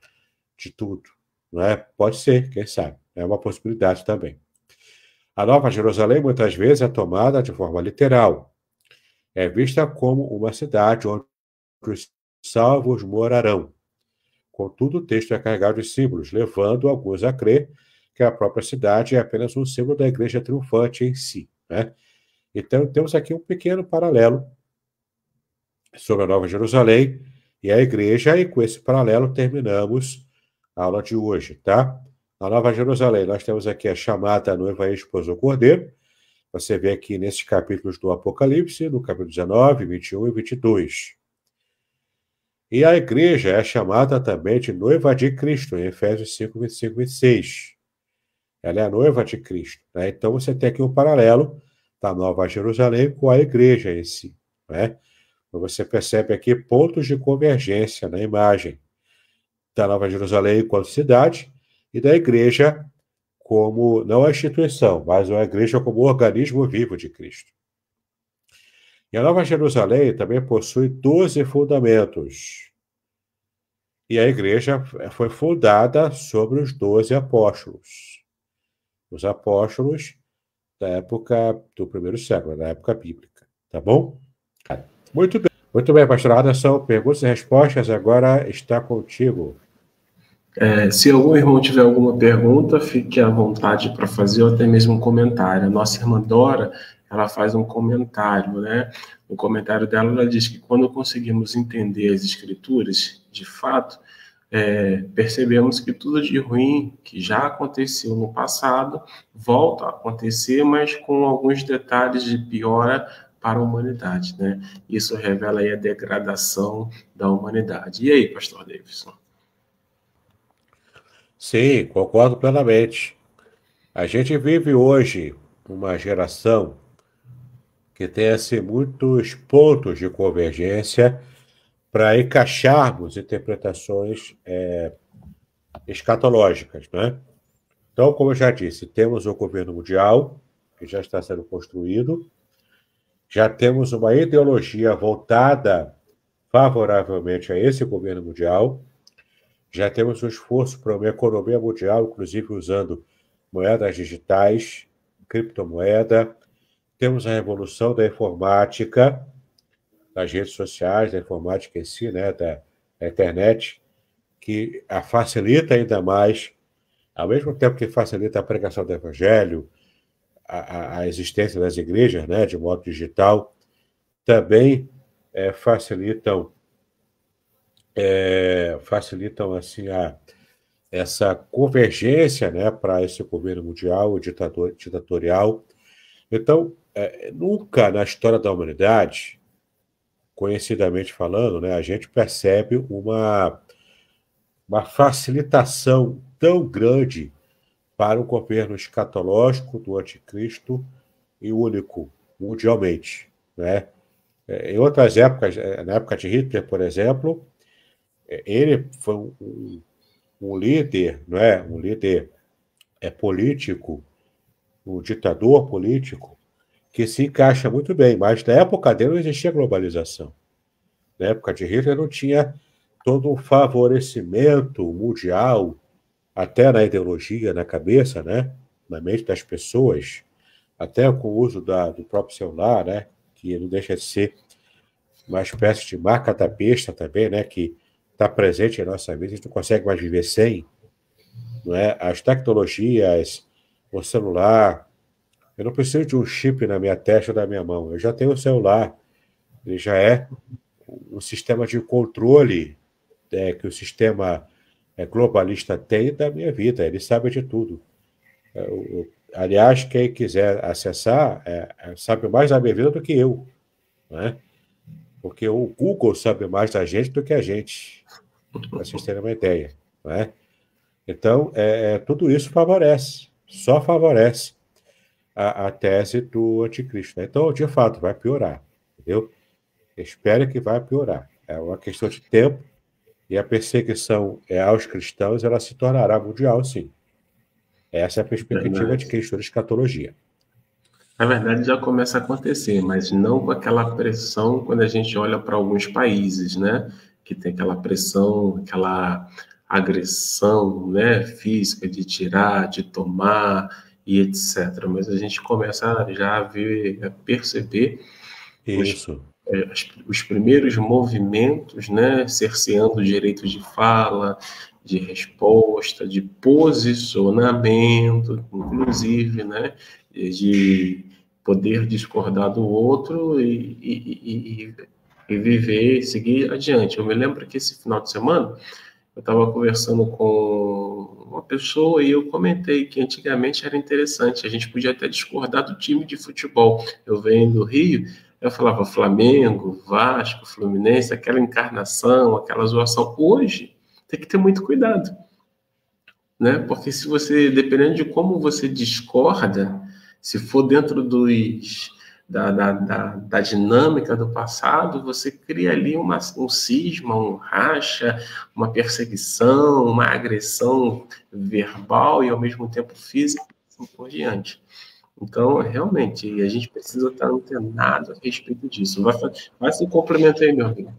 de tudo. Né? Pode ser, quem sabe? É uma possibilidade também. A Nova Jerusalém muitas vezes é tomada de forma literal. É vista como uma cidade onde os salvos morarão. Contudo, o texto é carregado de símbolos, levando alguns a crer que a própria cidade é apenas um símbolo da igreja triunfante em si. Né? Então, temos aqui um pequeno paralelo sobre a Nova Jerusalém e a igreja, e com esse paralelo terminamos a aula de hoje, tá? A Nova Jerusalém, nós temos aqui a chamada noiva esposa do Cordeiro. Você vê aqui nesses capítulos do Apocalipse, no capítulo 19, 21 e 22. E a igreja é chamada também de noiva de Cristo, em Efésios 5, 25 e 26. Ela é a noiva de Cristo. Né? Então você tem aqui um paralelo da Nova Jerusalém com a igreja em si. Né? Você percebe aqui pontos de convergência na imagem da Nova Jerusalém enquanto cidade e da igreja como, não a instituição, mas a igreja como organismo vivo de Cristo. E a Nova Jerusalém também possui 12 fundamentos. E a igreja foi fundada sobre os 12 apóstolos. Os apóstolos da época do primeiro século, da época bíblica. Tá bom? Muito bem. Muito bem, pastor Adam, são perguntas e respostas. Agora está contigo. É, se algum irmão tiver alguma pergunta, fique à vontade para fazer ou até mesmo um comentário. A nossa irmã Dora, ela faz um comentário, né? O comentário dela, ela diz que quando conseguimos entender as escrituras, de fato, é, percebemos que tudo de ruim que já aconteceu no passado volta a acontecer, mas com alguns detalhes de piora para a humanidade, né? Isso revela aí a degradação da humanidade. E aí, pastor Davidson? Sim, concordo plenamente. A gente vive hoje uma geração que tem assim, muitos pontos de convergência para encaixarmos interpretações é, escatológicas, né? Então, como eu já disse, temos o governo mundial, que já está sendo construído, já temos uma ideologia voltada favoravelmente a esse governo mundial, já temos um esforço para uma economia mundial, inclusive usando moedas digitais, criptomoeda, temos a revolução da informática, das redes sociais, da informática em si, né, da, da internet, que facilita ainda mais, ao mesmo tempo que facilita a pregação do evangelho, a, a, existência das igrejas, né, de modo digital, também é, facilitam é, facilitam assim a, essa convergência, né, para esse governo mundial, ditador, ditatorial. Então, é, nunca na história da humanidade, conhecidamente falando, né, a gente percebe uma uma facilitação tão grande para o governo escatológico do anticristo e único mundialmente, né? É, em outras épocas, é, na época de Hitler, por exemplo, é, ele foi um, um líder, não é? Um líder é político, um ditador político que se encaixa muito bem, mas na época dele não existia globalização. Na época de Hitler não tinha todo um favorecimento mundial até na ideologia, na cabeça, né? na mente das pessoas, até com o uso da, do próprio celular, né? que não deixa de ser uma espécie de marca da besta também, né? que está presente em nossa vida, a gente não consegue mais viver sem. Não é? As tecnologias, o celular, eu não preciso de um chip na minha testa ou na minha mão, eu já tenho o um celular, ele já é um sistema de controle é, que o sistema é, globalista tem da minha vida, ele sabe de tudo. É, aliás, quem quiser acessar, é, é, sabe mais da minha vida do que eu, né? Porque o Google sabe mais da gente do que a gente, para vocês terem uma ideia, né? Então, é, tudo isso favorece, só favorece a, a tese do anticristo. Né? Então, de fato, vai piorar, entendeu? Espero que vai piorar. É uma questão de tempo e a perseguição é aos cristãos ela se tornará mundial, sim. Essa é a perspectiva de quem estuda escatologia. Na verdade, já começa a acontecer, mas não com aquela pressão quando a gente olha para alguns países, né? Que tem aquela pressão, aquela agressão né, física de tirar, de tomar e etc. Mas a gente começa já a ver, a perceber Isso. os é, os primeiros movimentos, né, cerceando o direito de fala, de resposta, de posicionamento, inclusive, né, de poder discordar do outro e, e, e, e viver, seguir adiante. Eu me lembro que esse final de semana eu estava conversando com uma pessoa e eu comentei que antigamente era interessante, a gente podia até discordar do time de futebol. Eu venho do Rio, eu falava Flamengo, Vasco, Fluminense, aquela encarnação, aquela zoação. Hoje, tem que ter muito cuidado, né? Porque se você, dependendo de como você discorda, se for dentro dos, da, da, da, da dinâmica do passado, você cria ali uma, um cisma, um racha, uma perseguição, uma agressão verbal e ao mesmo tempo física, assim por diante. Então, realmente, a gente precisa estar antenado a respeito disso. Vai, vai se complementar aí, meu amigo.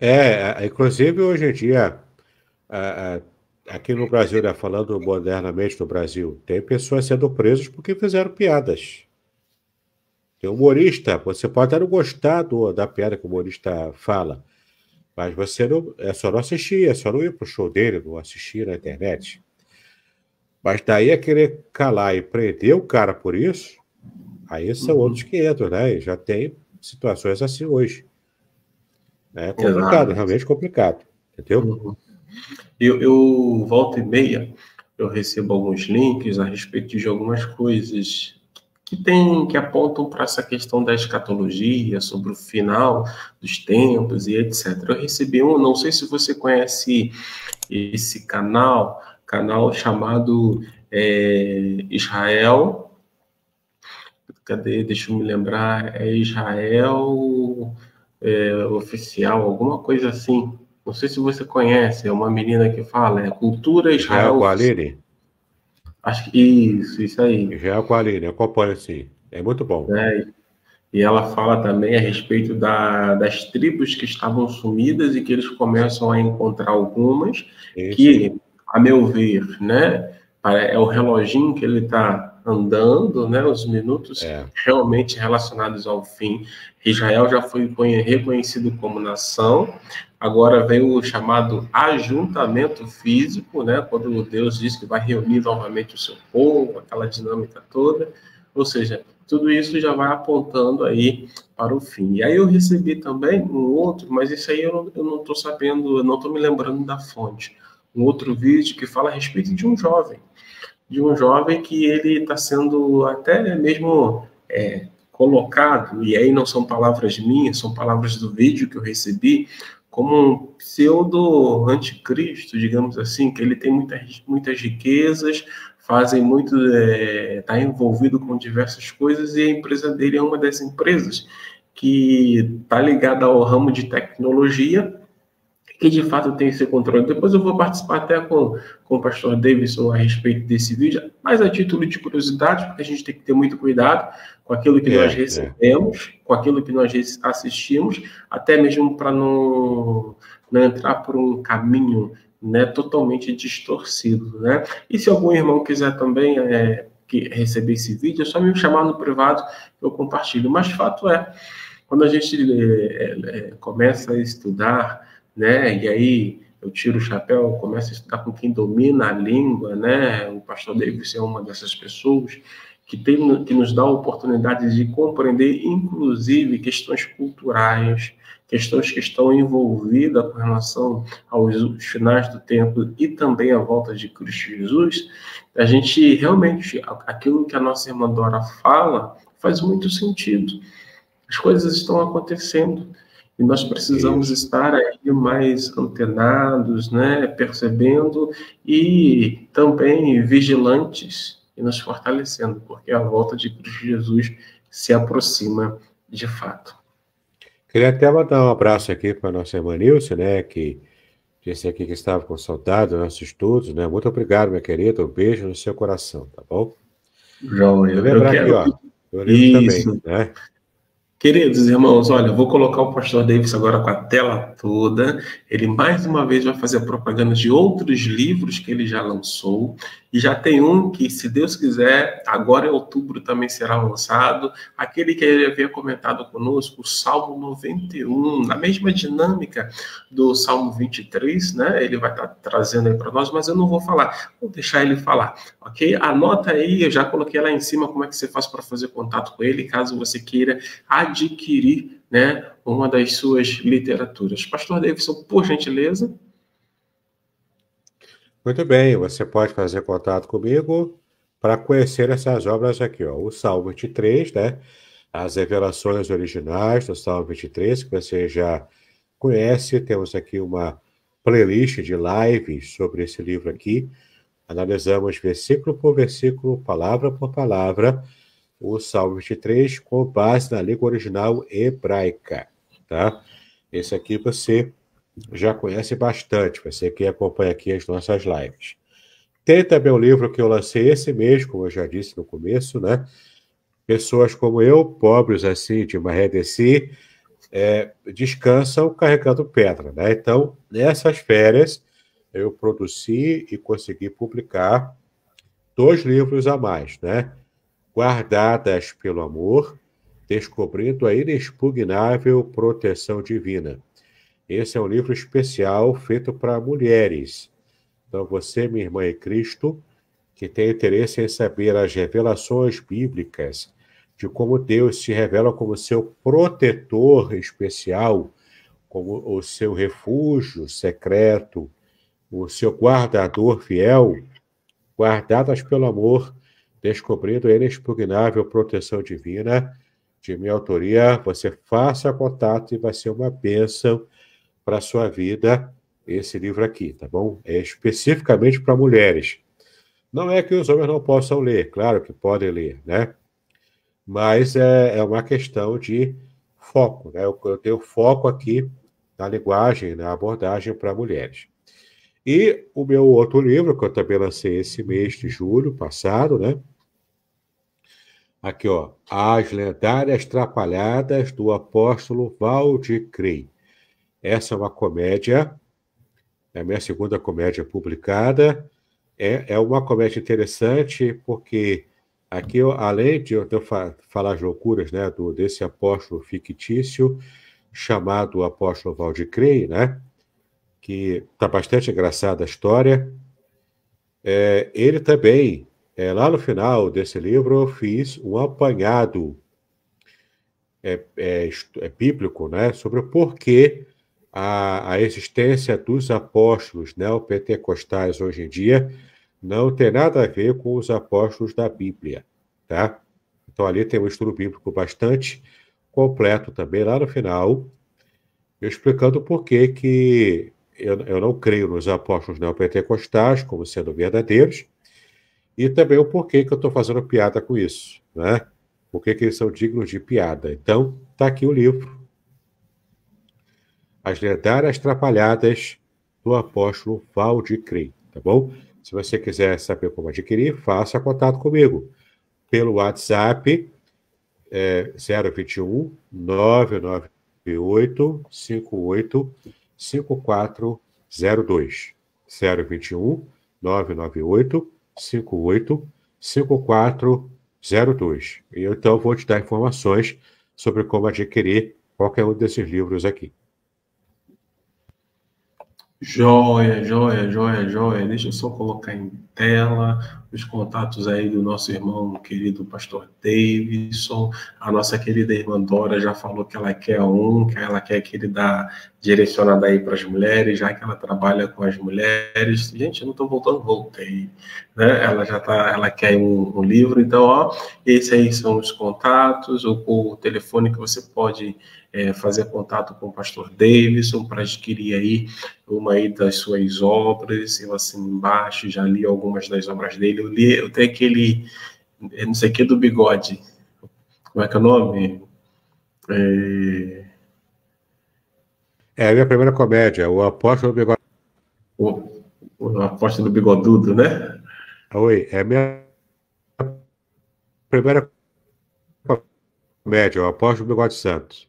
É, é inclusive hoje em dia, aqui no Brasil, né, falando modernamente no Brasil, tem pessoas sendo presas porque fizeram piadas. Tem humorista, você pode até não gostar do, da piada que o humorista fala, mas você não. É só não assistir, é só não ir para o show dele, não assistir na internet. Mas daí a é querer calar e prender o cara por isso, aí são uhum. outros 500, né? E já tem situações assim hoje. É complicado, realmente complicado, entendeu? Uhum. Eu, eu e meia, eu recebo alguns links a respeito de algumas coisas que tem que apontam para essa questão da escatologia, sobre o final dos tempos e etc. Eu recebi um, não sei se você conhece esse canal, canal chamado é, Israel. Cadê? Deixa eu me lembrar. É Israel é, Oficial, alguma coisa assim. Não sei se você conhece, é uma menina que fala, é Cultura Israel. Israel Qualiri? Acho que isso, isso aí. Israel Qualiri, acompanha sim. É muito bom. É, e ela fala também a respeito da, das tribos que estavam sumidas e que eles começam a encontrar algumas que a meu ver, né? É o reloginho que ele está andando, né? Os minutos é. realmente relacionados ao fim. Israel já foi reconhecido como nação. Agora vem o chamado ajuntamento físico, né? Quando Deus diz que vai reunir novamente o seu povo, aquela dinâmica toda. Ou seja, tudo isso já vai apontando aí para o fim. E aí eu recebi também um outro, mas isso aí eu não estou sabendo, eu não estou me lembrando da fonte um outro vídeo que fala a respeito de um jovem, de um jovem que ele está sendo até mesmo é, colocado, e aí não são palavras minhas, são palavras do vídeo que eu recebi, como um pseudo anticristo, digamos assim, que ele tem muitas, muitas riquezas, fazem muito, está é, tá envolvido com diversas coisas e a empresa dele é uma das empresas que está ligada ao ramo de tecnologia que de fato tem esse controle. Depois eu vou participar até com, com o pastor Davidson a respeito desse vídeo, mas a título de curiosidade, porque a gente tem que ter muito cuidado com aquilo que é, nós é. recebemos, é. com aquilo que nós assistimos, até mesmo para não, não entrar por um caminho né, totalmente distorcido. Né? E se algum irmão quiser também. É, que receber esse vídeo, é só me chamar no privado que eu compartilho. Mas fato é, quando a gente é, é, começa a estudar né? E aí eu tiro o chapéu, começo a estudar com quem domina a língua, né? O pastor Davis é uma dessas pessoas que, tem, que nos dá a oportunidade de compreender, inclusive, questões culturais, questões que estão envolvidas com relação aos finais do tempo e também a volta de Cristo Jesus, a gente realmente, aquilo que a nossa irmã Dora fala, faz muito sentido. As coisas estão acontecendo. E nós precisamos estar aí mais antenados, né, percebendo e também vigilantes e nos fortalecendo, porque a volta de Cristo Jesus se aproxima de fato. Queria até mandar um abraço aqui para a nossa irmã Nilce, né, que disse aqui que estava com saudade dos nossos estudos, né? Muito obrigado, minha querida, um beijo no seu coração, tá bom? João, eu, eu lembrar quero... aqui, ó, eu lembro Isso. também, né? Queridos irmãos, olha, vou colocar o pastor Davis agora com a tela toda. Ele mais uma vez vai fazer propaganda de outros livros que ele já lançou. E já tem um que, se Deus quiser, agora em outubro também será lançado. Aquele que ele havia comentado conosco, o Salmo 91, na mesma dinâmica do Salmo 23, né? Ele vai estar tá trazendo aí para nós, mas eu não vou falar. Vou deixar ele falar, ok? Anota aí, eu já coloquei lá em cima como é que você faz para fazer contato com ele, caso você queira adquirir né, uma das suas literaturas. Pastor Davidson, por gentileza. Muito bem, você pode fazer contato comigo para conhecer essas obras aqui, ó, o Salmo 23, né? As revelações originais do Salmo 23, que você já conhece. Temos aqui uma playlist de lives sobre esse livro aqui. Analisamos versículo por versículo, palavra por palavra, o Salmo 23 com base na língua original hebraica, tá? Esse aqui você já conhece bastante, você que acompanha aqui as nossas lives. Tem também um livro que eu lancei esse mês, como eu já disse no começo, né? Pessoas como eu, pobres assim, de uma redesci, é, descansam carregando pedra, né? Então, nessas férias, eu produzi e consegui publicar dois livros a mais, né? guardadas pelo amor, descobrindo a inexpugnável proteção divina. Esse é um livro especial feito para mulheres. Então, você, minha irmã em Cristo, que tem interesse em saber as revelações bíblicas de como Deus se revela como seu protetor especial, como o seu refúgio secreto, o seu guardador fiel, guardadas pelo amor, descobrindo a inexpugnável proteção divina de minha autoria, você faça contato e vai ser uma bênção para a sua vida esse livro aqui, tá bom? É especificamente para mulheres. Não é que os homens não possam ler, claro que podem ler, né? Mas é, é uma questão de foco, né? Eu, eu tenho foco aqui na linguagem, na abordagem para mulheres. E o meu outro livro, que eu também lancei esse mês de julho passado, né? Aqui, ó. As Lendárias Trapalhadas do Apóstolo Valdir Crei. Essa é uma comédia, é a minha segunda comédia publicada. É, é uma comédia interessante, porque aqui, ó, além de eu, de eu falar as loucuras né, do, desse apóstolo fictício, chamado Apóstolo Valdir Crei, né? que está bastante engraçada a história. É, ele também, é, lá no final desse livro, eu fiz um apanhado é, é, é bíblico né, sobre o porquê a, a existência dos apóstolos neopentecostais hoje em dia não tem nada a ver com os apóstolos da Bíblia. Tá? Então, ali tem um estudo bíblico bastante completo também, lá no final, eu explicando por que, que eu, eu não creio nos apóstolos neopentecostais como sendo verdadeiros, e também o porquê que eu estou fazendo piada com isso, né? Por que, eles são dignos de piada? Então, está aqui o livro. As lendárias trapalhadas do apóstolo Valdecrim, tá bom? Se você quiser saber como adquirir, faça contato comigo pelo WhatsApp é, 021 998 58 5402. 021 998 58 5402. E então vou te dar informações sobre como adquirir qualquer um desses livros aqui. Joia, joia, joia, joia. Deixa eu só colocar em tela, os contatos aí do nosso irmão querido pastor Davidson, a nossa querida irmã Dora já falou que ela quer um, que ela quer que ele dá direcionada aí para as mulheres, já que ela trabalha com as mulheres. Gente, eu não estou voltando, voltei. Né? Ela já tá, ela quer um, um livro, então, ó, esses aí são os contatos, o, o telefone que você pode é, fazer contato com o pastor Davidson para adquirir aí uma aí das suas obras. Eu assim embaixo já li algum algumas das obras dele. Eu li até aquele, não sei o que, do bigode. Como é que é o nome? É... é a minha primeira comédia, O Apóstolo do Bigode. O, o Apóstolo do Bigodudo, né? Oi, é a minha primeira comédia, O Apóstolo do Bigode Santos.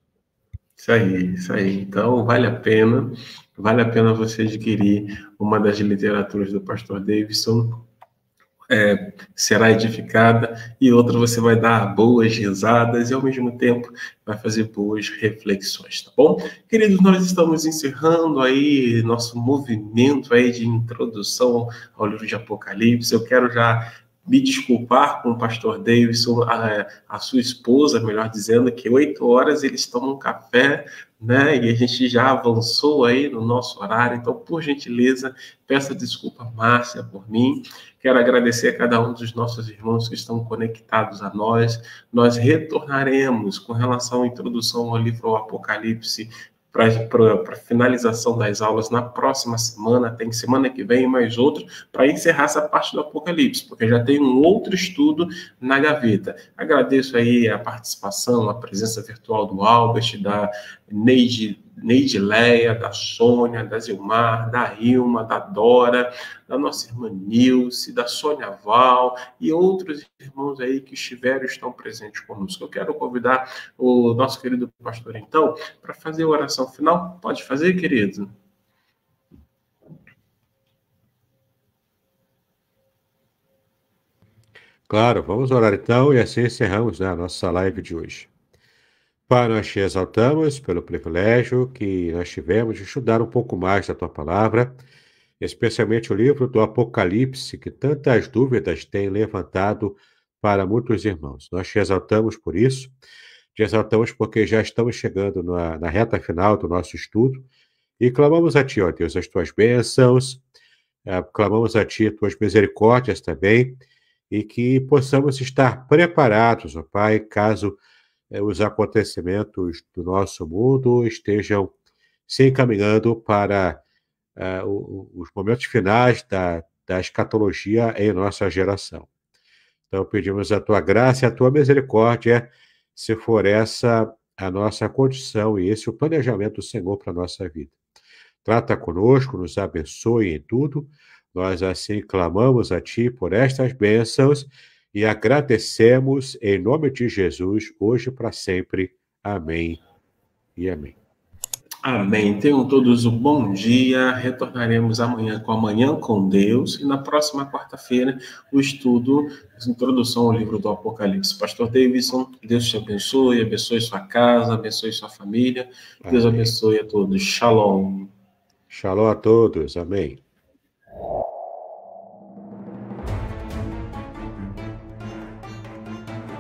Isso aí, isso aí. Então, vale a pena, vale a pena você adquirir uma das literaturas do pastor Davidson. É, será edificada e outra você vai dar boas risadas e ao mesmo tempo vai fazer boas reflexões, tá bom? Queridos, nós estamos encerrando aí nosso movimento aí de introdução ao livro de Apocalipse. Eu quero já me desculpar com o pastor Davidson, a, a sua esposa, melhor dizendo, que oito horas eles tomam café, né? E a gente já avançou aí no nosso horário, então, por gentileza, peça desculpa, Márcia, por mim. Quero agradecer a cada um dos nossos irmãos que estão conectados a nós. Nós retornaremos com relação à introdução ao livro Apocalipse para finalização das aulas na próxima semana, tem semana que vem mais outros, para encerrar essa parte do Apocalipse, porque já tem um outro estudo na gaveta. Agradeço aí a participação, a presença virtual do Albert, da Neide Neide Leia, da Sônia, da Zilmar, da Rilma, da Dora, da nossa irmã Nilce, da Sônia Val e outros irmãos aí que estiveram e estão presentes conosco. Eu quero convidar o nosso querido pastor, então, para fazer a oração final. Pode fazer, querido? Claro, vamos orar então e assim encerramos né, a nossa live de hoje. Pai, nós te exaltamos pelo privilégio que nós tivemos de estudar um pouco mais da tua palavra, especialmente o livro do Apocalipse, que tantas dúvidas tem levantado para muitos irmãos. Nós te exaltamos por isso, te exaltamos porque já estamos chegando na, na reta final do nosso estudo e clamamos a ti, ó Deus, as tuas bênçãos, eh, clamamos a ti as tuas misericórdias também e que possamos estar preparados, ó Pai, caso é, os acontecimentos do nosso mundo estejam se encaminhando para uh, os momentos finais da, da escatologia em nossa geração. Então, pedimos a tua graça e a tua misericórdia, se for essa a nossa condição e esse o planejamento do Senhor para a nossa vida. Trata conosco, nos abençoe em tudo. Nós assim clamamos a ti por estas bênçãos e agradecemos em nome de Jesus, hoje para sempre. Amém e amém. Amém. Tenham todos um bom dia. Retornaremos amanhã com Amanhã com Deus e na próxima quarta-feira o estudo Introdução ao Livro do Apocalipse. Pastor Davidson, Deus te abençoe, abençoe sua casa, abençoe sua família. Amém. Deus abençoe a todos. Shalom. Shalom a todos. Amém.